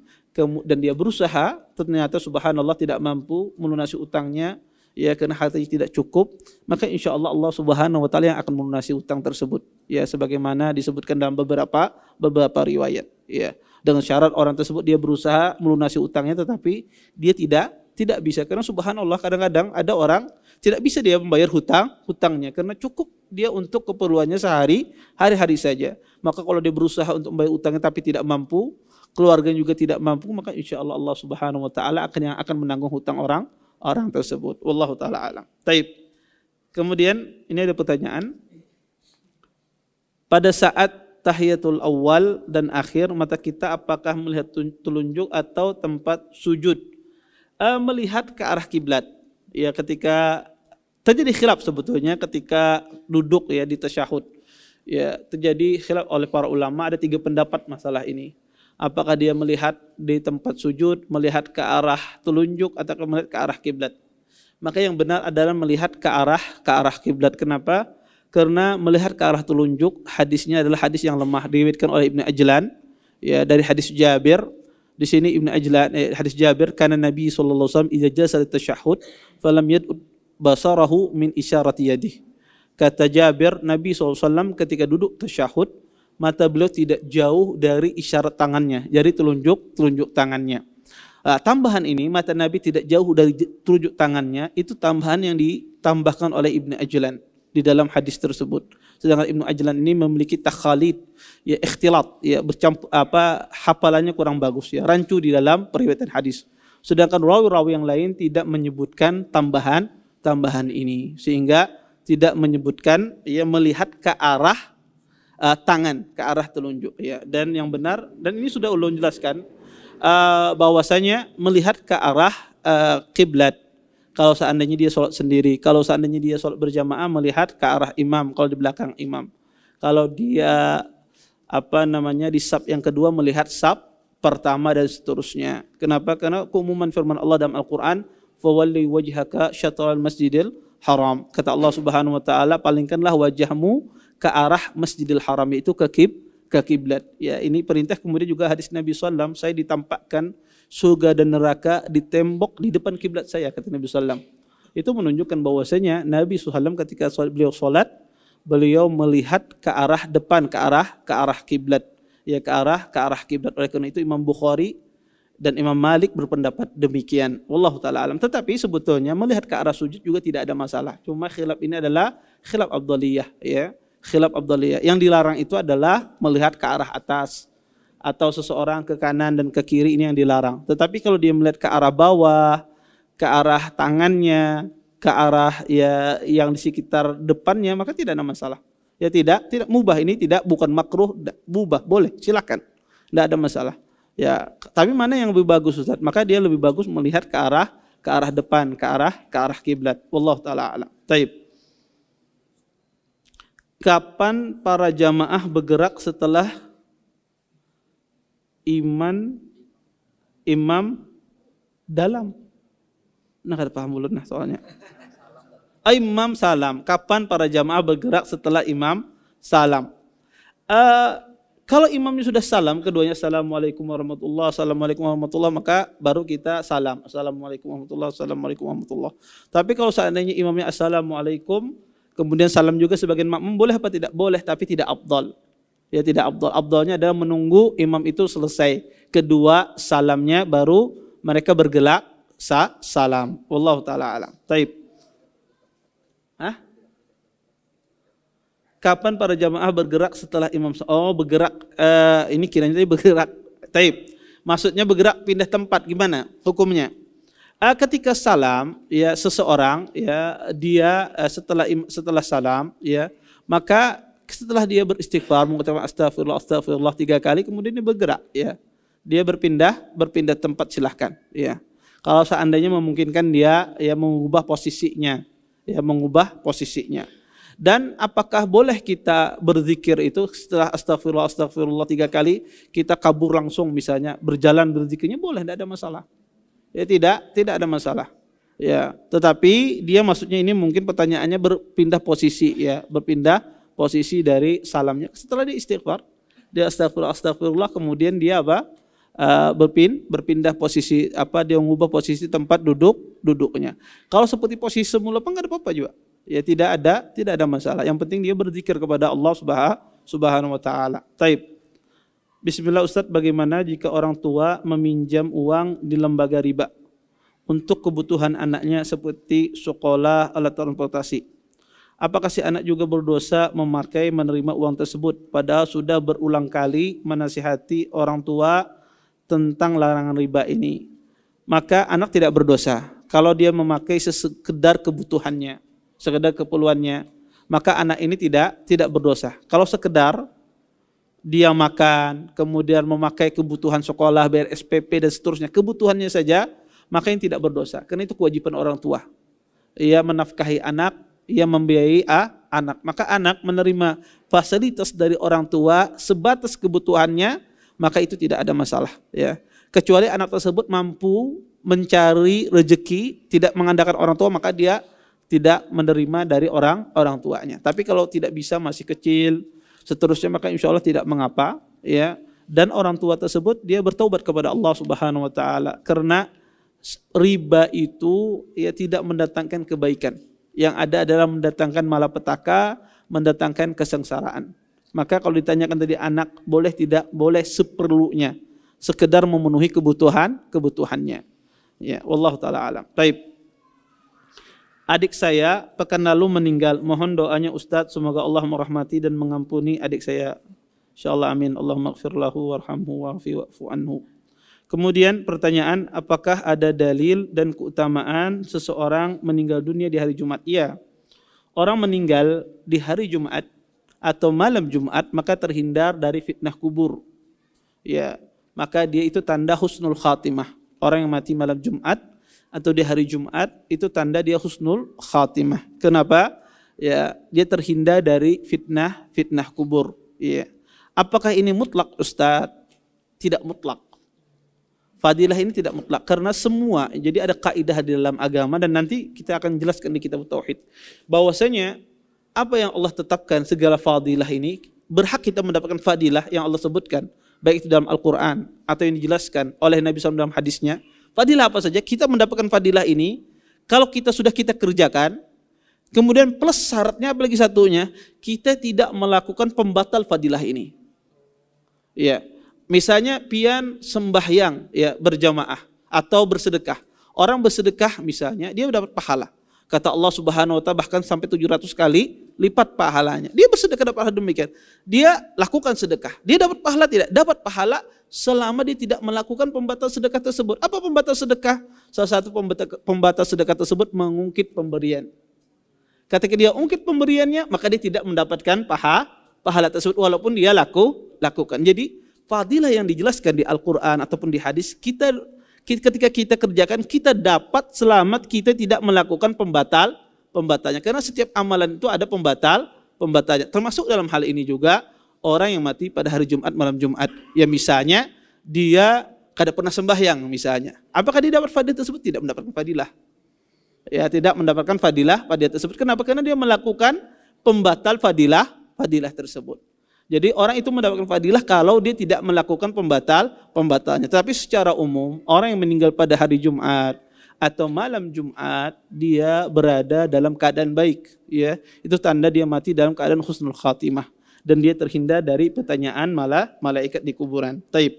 dan dia berusaha ternyata subhanallah tidak mampu melunasi utangnya ya karena hartanya tidak cukup, maka insya Allah Allah Subhanahu wa taala yang akan melunasi utang tersebut. Ya sebagaimana disebutkan dalam beberapa beberapa riwayat, ya. Dengan syarat orang tersebut dia berusaha melunasi utangnya tetapi dia tidak tidak bisa karena subhanallah kadang-kadang ada orang tidak bisa dia membayar hutang hutangnya karena cukup dia untuk keperluannya sehari hari-hari saja maka kalau dia berusaha untuk membayar utangnya tapi tidak mampu keluarganya juga tidak mampu maka insya Allah Allah subhanahu wa taala akan yang akan menanggung hutang orang orang tersebut. Wallahu taala alam. Taib. Kemudian ini ada pertanyaan. Pada saat tahiyatul awal dan akhir mata kita apakah melihat telunjuk atau tempat sujud? Eh, melihat ke arah kiblat. Ya ketika terjadi khilaf sebetulnya ketika duduk ya di tasyahud. Ya terjadi khilaf oleh para ulama ada tiga pendapat masalah ini apakah dia melihat di tempat sujud, melihat ke arah telunjuk atau melihat ke arah kiblat. Maka yang benar adalah melihat ke arah ke arah kiblat. Kenapa? Karena melihat ke arah telunjuk hadisnya adalah hadis yang lemah diriwayatkan oleh Ibnu Ajlan ya dari hadis Jabir di sini Ibnu Ajlan eh, hadis Jabir karena Nabi sallallahu alaihi wasallam idza jasa tasyahhud falam yad basarahu min isyarati yadihi. Kata Jabir Nabi SAW ketika duduk tasyahud mata beliau tidak jauh dari isyarat tangannya, jadi telunjuk telunjuk tangannya. Uh, tambahan ini mata Nabi tidak jauh dari telunjuk tangannya itu tambahan yang ditambahkan oleh Ibnu Ajlan di dalam hadis tersebut. Sedangkan Ibnu Ajlan ini memiliki takhalid, ya ikhtilat, ya bercampur apa hafalannya kurang bagus ya, rancu di dalam periwayatan hadis. Sedangkan rawi-rawi yang lain tidak menyebutkan tambahan tambahan ini sehingga tidak menyebutkan ya melihat ke arah uh, tangan ke arah telunjuk ya dan yang benar dan ini sudah ulun jelaskan uh, bahwasanya melihat ke arah eh, kiblat uh, kalau seandainya dia sholat sendiri kalau seandainya dia sholat berjamaah melihat ke arah imam kalau di belakang imam kalau dia apa namanya di sab yang kedua melihat sab pertama dan seterusnya kenapa karena keumuman firman Allah dalam Al-Qur'an fawalli wajhaka syatral masjidil haram kata Allah Subhanahu wa taala palingkanlah wajahmu ke arah Masjidil Haram itu ke kib ke kiblat. Ya, ini perintah kemudian juga hadis Nabi SAW. saya ditampakkan surga dan neraka di tembok di depan kiblat saya kata Nabi SAW. Itu menunjukkan bahwasanya Nabi SAW ketika beliau sholat beliau melihat ke arah depan ke arah ke arah kiblat ya ke arah ke arah kiblat oleh karena itu Imam Bukhari dan Imam Malik berpendapat demikian. Wallahu taala alam. Tetapi sebetulnya melihat ke arah sujud juga tidak ada masalah. Cuma khilaf ini adalah khilaf abdaliyah ya khilaf Abdaliyah. Yang dilarang itu adalah melihat ke arah atas atau seseorang ke kanan dan ke kiri ini yang dilarang. Tetapi kalau dia melihat ke arah bawah, ke arah tangannya, ke arah ya yang di sekitar depannya maka tidak ada masalah. Ya tidak, tidak mubah ini tidak bukan makruh, mubah boleh silakan. Tidak ada masalah. Ya, tapi mana yang lebih bagus Ustaz? Maka dia lebih bagus melihat ke arah ke arah depan, ke arah ke arah kiblat. Wallahu taala alam. Taib kapan para jamaah bergerak setelah iman imam dalam. Nah, kada paham ulun nah soalnya. Ah, imam salam. Kapan para jamaah bergerak setelah imam salam? Uh, kalau imamnya sudah salam, keduanya assalamualaikum warahmatullah, assalamualaikum warahmatullah, maka baru kita salam. Assalamualaikum warahmatullah, assalamualaikum warahmatullah. Tapi kalau seandainya imamnya assalamualaikum Kemudian salam juga sebagian makmum boleh apa tidak? Boleh tapi tidak abdal. Ya tidak abdal. Abdalnya adalah menunggu imam itu selesai. Kedua salamnya baru mereka bergelak sa salam. Allah taala alam. Taib. Hah? Kapan para jamaah bergerak setelah imam? Oh, bergerak. Uh, ini kiranya tadi bergerak. Taib. Maksudnya bergerak pindah tempat gimana? Hukumnya? Ah, ketika salam ya seseorang ya dia eh, setelah setelah salam ya maka setelah dia beristighfar mengucapkan astagfirullah astagfirullah tiga kali kemudian dia bergerak ya dia berpindah berpindah tempat silahkan ya kalau seandainya memungkinkan dia ya mengubah posisinya ya mengubah posisinya dan apakah boleh kita berzikir itu setelah astagfirullah astagfirullah tiga kali kita kabur langsung misalnya berjalan berzikirnya boleh tidak ada masalah Ya tidak, tidak ada masalah. Ya, tetapi dia maksudnya ini mungkin pertanyaannya berpindah posisi ya, berpindah posisi dari salamnya. Setelah dia istighfar, dia astagfirullah astagfirullah kemudian dia apa? Uh, berpin berpindah posisi apa dia mengubah posisi tempat duduk duduknya. Kalau seperti posisi semula pun enggak ada apa-apa juga. Ya tidak ada tidak ada masalah. Yang penting dia berzikir kepada Allah Subhanahu Subhanahu wa taala. Taib. Bismillah Ustaz, bagaimana jika orang tua meminjam uang di lembaga riba untuk kebutuhan anaknya seperti sekolah, alat transportasi? Apakah si anak juga berdosa memakai menerima uang tersebut padahal sudah berulang kali menasihati orang tua tentang larangan riba ini? Maka anak tidak berdosa kalau dia memakai sekedar kebutuhannya, sekedar keperluannya, maka anak ini tidak tidak berdosa. Kalau sekedar dia makan, kemudian memakai kebutuhan sekolah, bayar SPP dan seterusnya, kebutuhannya saja, maka yang tidak berdosa. Karena itu kewajiban orang tua. Ia menafkahi anak, ia membiayai A, anak. Maka anak menerima fasilitas dari orang tua sebatas kebutuhannya, maka itu tidak ada masalah. Ya. Kecuali anak tersebut mampu mencari rejeki, tidak mengandalkan orang tua, maka dia tidak menerima dari orang orang tuanya. Tapi kalau tidak bisa masih kecil, seterusnya maka insya Allah tidak mengapa ya dan orang tua tersebut dia bertobat kepada Allah Subhanahu wa taala karena riba itu ya tidak mendatangkan kebaikan yang ada adalah mendatangkan malapetaka mendatangkan kesengsaraan maka kalau ditanyakan tadi anak boleh tidak boleh seperlunya sekedar memenuhi kebutuhan kebutuhannya ya Allah taala alam taib adik saya pekan lalu meninggal. Mohon doanya Ustadz, semoga Allah merahmati dan mengampuni adik saya. InsyaAllah amin. Allahumma lahu warhamhu wa'afi wa'fu anhu. Kemudian pertanyaan, apakah ada dalil dan keutamaan seseorang meninggal dunia di hari Jumat? Iya. Orang meninggal di hari Jumat atau malam Jumat maka terhindar dari fitnah kubur. Ya, maka dia itu tanda husnul khatimah. Orang yang mati malam Jumat atau di hari Jumat itu tanda dia husnul khatimah. Kenapa? Ya, dia terhindar dari fitnah fitnah kubur. Ya, Apakah ini mutlak Ustaz? Tidak mutlak. Fadilah ini tidak mutlak karena semua jadi ada kaidah di dalam agama dan nanti kita akan jelaskan di kitab tauhid bahwasanya apa yang Allah tetapkan segala fadilah ini berhak kita mendapatkan fadilah yang Allah sebutkan baik itu dalam Al-Qur'an atau yang dijelaskan oleh Nabi SAW dalam hadisnya Fadilah apa saja? Kita mendapatkan fadilah ini kalau kita sudah kita kerjakan, kemudian plus syaratnya apalagi satunya, kita tidak melakukan pembatal fadilah ini. Ya, misalnya pian sembahyang ya berjamaah atau bersedekah. Orang bersedekah misalnya dia dapat pahala. Kata Allah Subhanahu wa taala bahkan sampai 700 kali lipat pahalanya. Dia bersedekah dapat pahala demikian. Dia lakukan sedekah. Dia dapat pahala tidak? Dapat pahala selama dia tidak melakukan pembatas sedekah tersebut. Apa pembatas sedekah? Salah satu pembatas sedekah tersebut mengungkit pemberian. Ketika dia ungkit pemberiannya, maka dia tidak mendapatkan paha, pahala tersebut walaupun dia laku lakukan. Jadi fadilah yang dijelaskan di Al-Qur'an ataupun di hadis kita ketika kita kerjakan kita dapat selamat kita tidak melakukan pembatal pembatalnya karena setiap amalan itu ada pembatal pembatalnya termasuk dalam hal ini juga orang yang mati pada hari Jumat malam Jumat ya misalnya dia kada pernah sembahyang misalnya apakah dia dapat fadilah tersebut tidak mendapatkan fadilah ya tidak mendapatkan fadilah fadilah tersebut kenapa karena dia melakukan pembatal fadilah fadilah tersebut jadi orang itu mendapatkan fadilah kalau dia tidak melakukan pembatal pembatalnya. Tapi secara umum orang yang meninggal pada hari Jumat atau malam Jumat dia berada dalam keadaan baik, ya. Itu tanda dia mati dalam keadaan husnul khatimah dan dia terhindar dari pertanyaan malah malaikat di kuburan. Taib.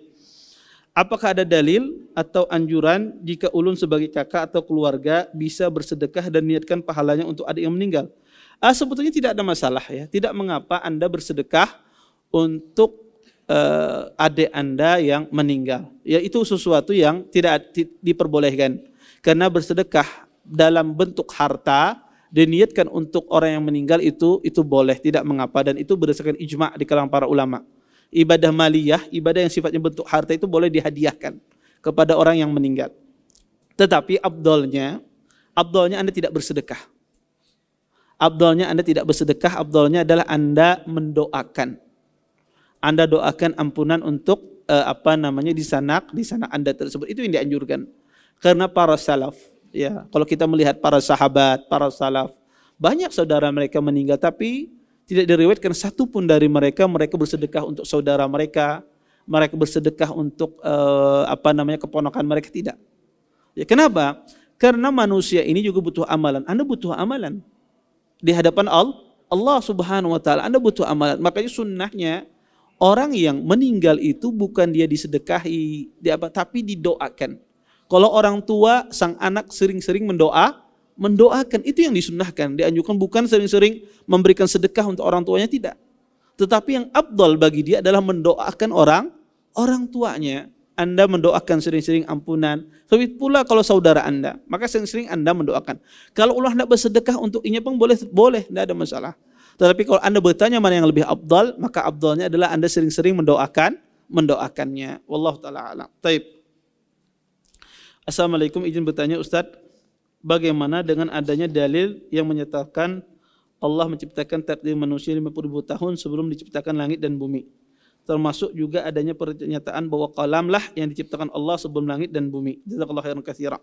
Apakah ada dalil atau anjuran jika ulun sebagai kakak atau keluarga bisa bersedekah dan niatkan pahalanya untuk adik yang meninggal? Ah, sebetulnya tidak ada masalah ya. Tidak mengapa Anda bersedekah untuk uh, adik Anda yang meninggal. Ya itu sesuatu yang tidak diperbolehkan. Karena bersedekah dalam bentuk harta diniatkan untuk orang yang meninggal itu itu boleh, tidak mengapa dan itu berdasarkan ijma di kalangan para ulama. Ibadah maliyah, ibadah yang sifatnya bentuk harta itu boleh dihadiahkan kepada orang yang meninggal. Tetapi abdolnya, abdolnya Anda tidak bersedekah. Abdolnya Anda tidak bersedekah, abdolnya adalah Anda mendoakan anda doakan ampunan untuk uh, apa namanya di sana di sana Anda tersebut. Itu yang dianjurkan. Karena para salaf ya, kalau kita melihat para sahabat, para salaf, banyak saudara mereka meninggal tapi tidak diriwayatkan satu pun dari mereka mereka bersedekah untuk saudara mereka, mereka bersedekah untuk uh, apa namanya keponakan mereka tidak. Ya kenapa? Karena manusia ini juga butuh amalan. Anda butuh amalan di hadapan Allah. Allah Subhanahu wa taala. Anda butuh amalan. Makanya sunnahnya orang yang meninggal itu bukan dia disedekahi, dia apa, tapi didoakan. Kalau orang tua, sang anak sering-sering mendoa, mendoakan itu yang disunahkan, dianjurkan bukan sering-sering memberikan sedekah untuk orang tuanya tidak. Tetapi yang abdol bagi dia adalah mendoakan orang orang tuanya. Anda mendoakan sering-sering ampunan. Tapi pula kalau saudara Anda, maka sering-sering Anda mendoakan. Kalau ulah hendak bersedekah untuk inya pun boleh, boleh, tidak ada masalah. Tetapi kalau Anda bertanya mana yang lebih abdal, maka abdalnya adalah Anda sering-sering mendoakan, mendoakannya. Wallahu taala alam. Taib. Assalamualaikum, izin bertanya Ustadz, bagaimana dengan adanya dalil yang menyatakan Allah menciptakan takdir manusia 50 ribu tahun sebelum diciptakan langit dan bumi. Termasuk juga adanya pernyataan bahwa kalamlah yang diciptakan Allah sebelum langit dan bumi. Jazakallah khairan katsira.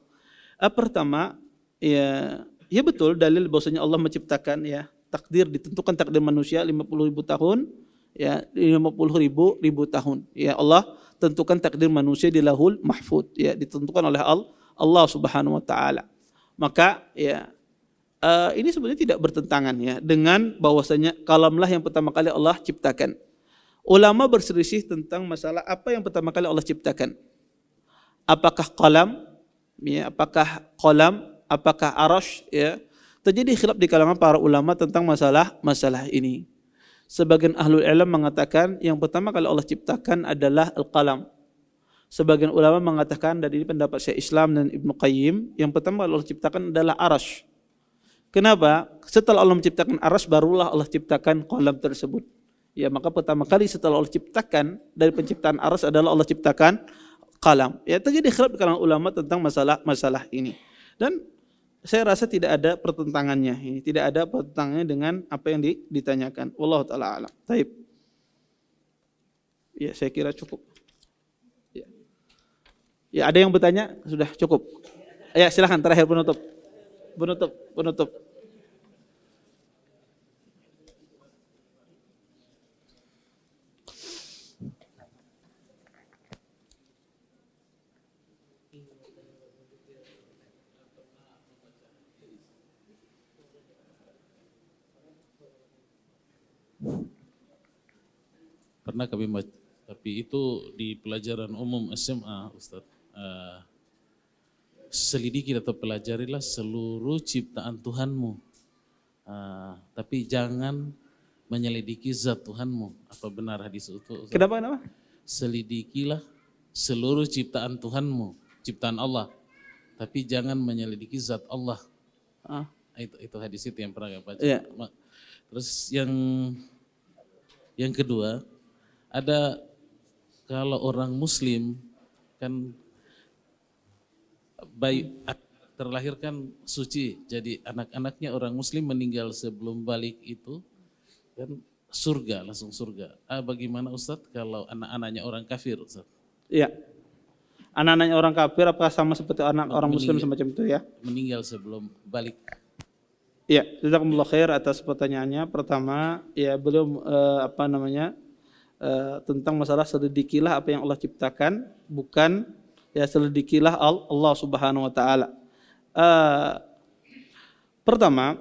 Ah, pertama, ya, ya betul dalil bahwasanya Allah menciptakan ya takdir ditentukan takdir manusia 50 ribu tahun ya 50 ribu ribu tahun ya Allah tentukan takdir manusia di lahul mahfud ya ditentukan oleh Allah Subhanahu wa taala maka ya eh, ini sebenarnya tidak bertentangan ya dengan bahwasanya kalamlah yang pertama kali Allah ciptakan ulama berselisih tentang masalah apa yang pertama kali Allah ciptakan apakah kalam ya apakah kolam apakah arash ya Terjadi khilaf di kalangan para ulama tentang masalah masalah ini. Sebagian ahlul ilm mengatakan yang pertama kalau Allah ciptakan adalah al-qalam. Sebagian ulama mengatakan dari pendapat Syekh Islam dan Ibnu Qayyim, yang pertama kali Allah ciptakan adalah arash. Kenapa? Setelah Allah menciptakan aras barulah Allah ciptakan qalam tersebut. Ya maka pertama kali setelah Allah ciptakan dari penciptaan aras adalah Allah ciptakan qalam. Ya terjadi khilaf di kalangan ulama tentang masalah masalah ini. Dan saya rasa tidak ada pertentangannya ini tidak ada pertentangannya dengan apa yang ditanyakan Allah taala alam taib ya saya kira cukup ya. ya ada yang bertanya sudah cukup ya silahkan terakhir penutup penutup penutup Pernah kami tapi itu di pelajaran umum SMA, Ustaz. Uh, eh, selidiki atau pelajarilah seluruh ciptaan Tuhanmu. Uh, tapi jangan menyelidiki zat Tuhanmu. Apa benar hadis itu? Ustaz? Kenapa kenapa? Selidikilah seluruh ciptaan Tuhanmu, ciptaan Allah. Tapi jangan menyelidiki zat Allah. Ah. ah itu, itu hadis itu yang pernah kami baca. Yeah. Terus yang yang kedua, ada kalau orang muslim kan bayi terlahirkan suci jadi anak-anaknya orang muslim meninggal sebelum balik itu kan surga langsung surga ah, bagaimana Ustadz kalau anak-anaknya orang kafir Ustadz iya anak-anaknya orang kafir apakah sama seperti anak orang muslim semacam itu ya meninggal sebelum balik Iya, jazakumullah khair atas pertanyaannya. Pertama, ya belum eh, apa namanya Eh, tentang masalah selidikilah apa yang Allah ciptakan, bukan ya selidikilah Allah Subhanahu wa taala. Uh, pertama,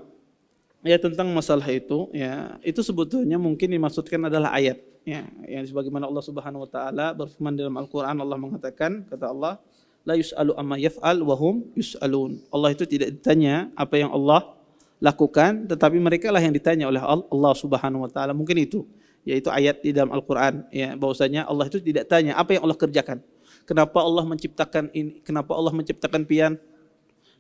ya tentang masalah itu ya, itu sebetulnya mungkin dimaksudkan adalah ayat ya, yang sebagaimana Allah Subhanahu wa taala berfirman dalam Al-Qur'an Allah mengatakan kata Allah la yus'alu amma yaf'al wa hum yus'alun. Allah itu tidak ditanya apa yang Allah lakukan tetapi mereka lah yang ditanya oleh Allah Subhanahu wa taala. Mungkin itu yaitu ayat di dalam Al-Qur'an ya bahwasanya Allah itu tidak tanya apa yang Allah kerjakan. Kenapa Allah menciptakan ini? Kenapa Allah menciptakan pian?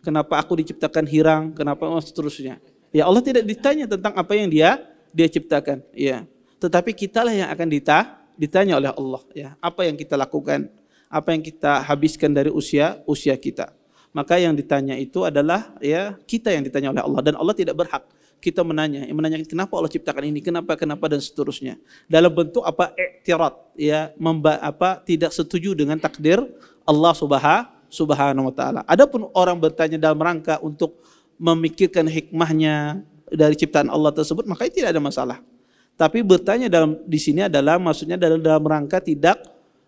Kenapa aku diciptakan hirang? Kenapa Allah seterusnya? Ya Allah tidak ditanya tentang apa yang dia dia ciptakan, ya. Tetapi kitalah yang akan dita, ditanya oleh Allah, ya. Apa yang kita lakukan? Apa yang kita habiskan dari usia usia kita? Maka yang ditanya itu adalah ya kita yang ditanya oleh Allah dan Allah tidak berhak kita menanya, yang menanyakan kenapa Allah ciptakan ini, kenapa, kenapa dan seterusnya. Dalam bentuk apa? ektirat, ya, memba, apa tidak setuju dengan takdir Allah Subhanahu Subhanahu wa taala. Adapun orang bertanya dalam rangka untuk memikirkan hikmahnya dari ciptaan Allah tersebut, maka tidak ada masalah. Tapi bertanya dalam di sini adalah maksudnya dalam dalam rangka tidak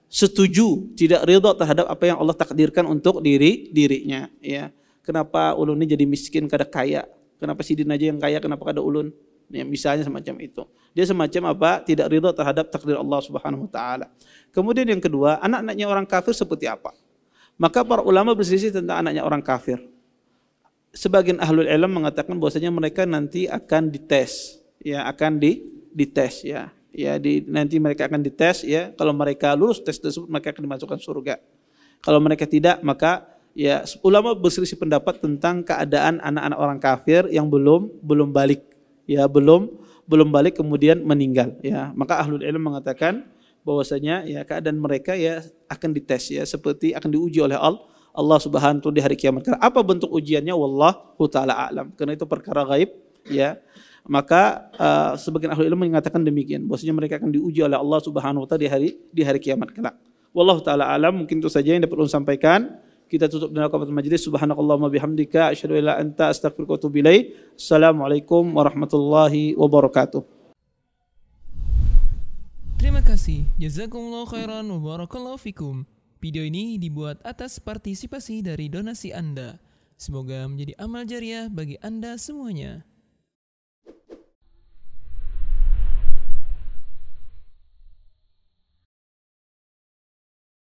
setuju, tidak ridho terhadap apa yang Allah takdirkan untuk diri dirinya, ya. Kenapa ulun ini jadi miskin kada kaya? Kenapa Sidin aja yang kaya, kenapa ada ulun? Ya, misalnya semacam itu. Dia semacam apa? Tidak ridho terhadap takdir Allah Subhanahu wa taala. Kemudian yang kedua, anak-anaknya orang kafir seperti apa? Maka para ulama berselisih tentang anaknya orang kafir. Sebagian ahlul ilm mengatakan bahwasanya mereka nanti akan dites, ya akan di dites ya. Ya di, nanti mereka akan dites ya. Kalau mereka lulus tes tersebut maka akan dimasukkan surga. Kalau mereka tidak maka ya ulama berselisih pendapat tentang keadaan anak-anak orang kafir yang belum belum balik ya belum belum balik kemudian meninggal ya maka ahlul ilmu mengatakan bahwasanya ya keadaan mereka ya akan dites ya seperti akan diuji oleh Allah Allah Subhanahu di hari kiamat. Karena apa bentuk ujiannya wallahu taala alam. Karena itu perkara gaib ya. Maka uh, sebagian ahli ilmu mengatakan demikian bahwasanya mereka akan diuji oleh Allah Subhanahu wa taala di hari di hari kiamat kelak. Wallahu taala alam mungkin itu saja yang dapat saya sampaikan. Kita tutup dengan kafatul majlis. Subhanakallahumma bihamdika asyhadu an la anta astaghfiruka wa atubu ilaik. Assalamualaikum warahmatullahi wabarakatuh. Terima kasih. Jazakumullah khairan wa barakallahu fikum. Video ini dibuat atas partisipasi dari donasi Anda. Semoga menjadi amal jariah bagi Anda semuanya.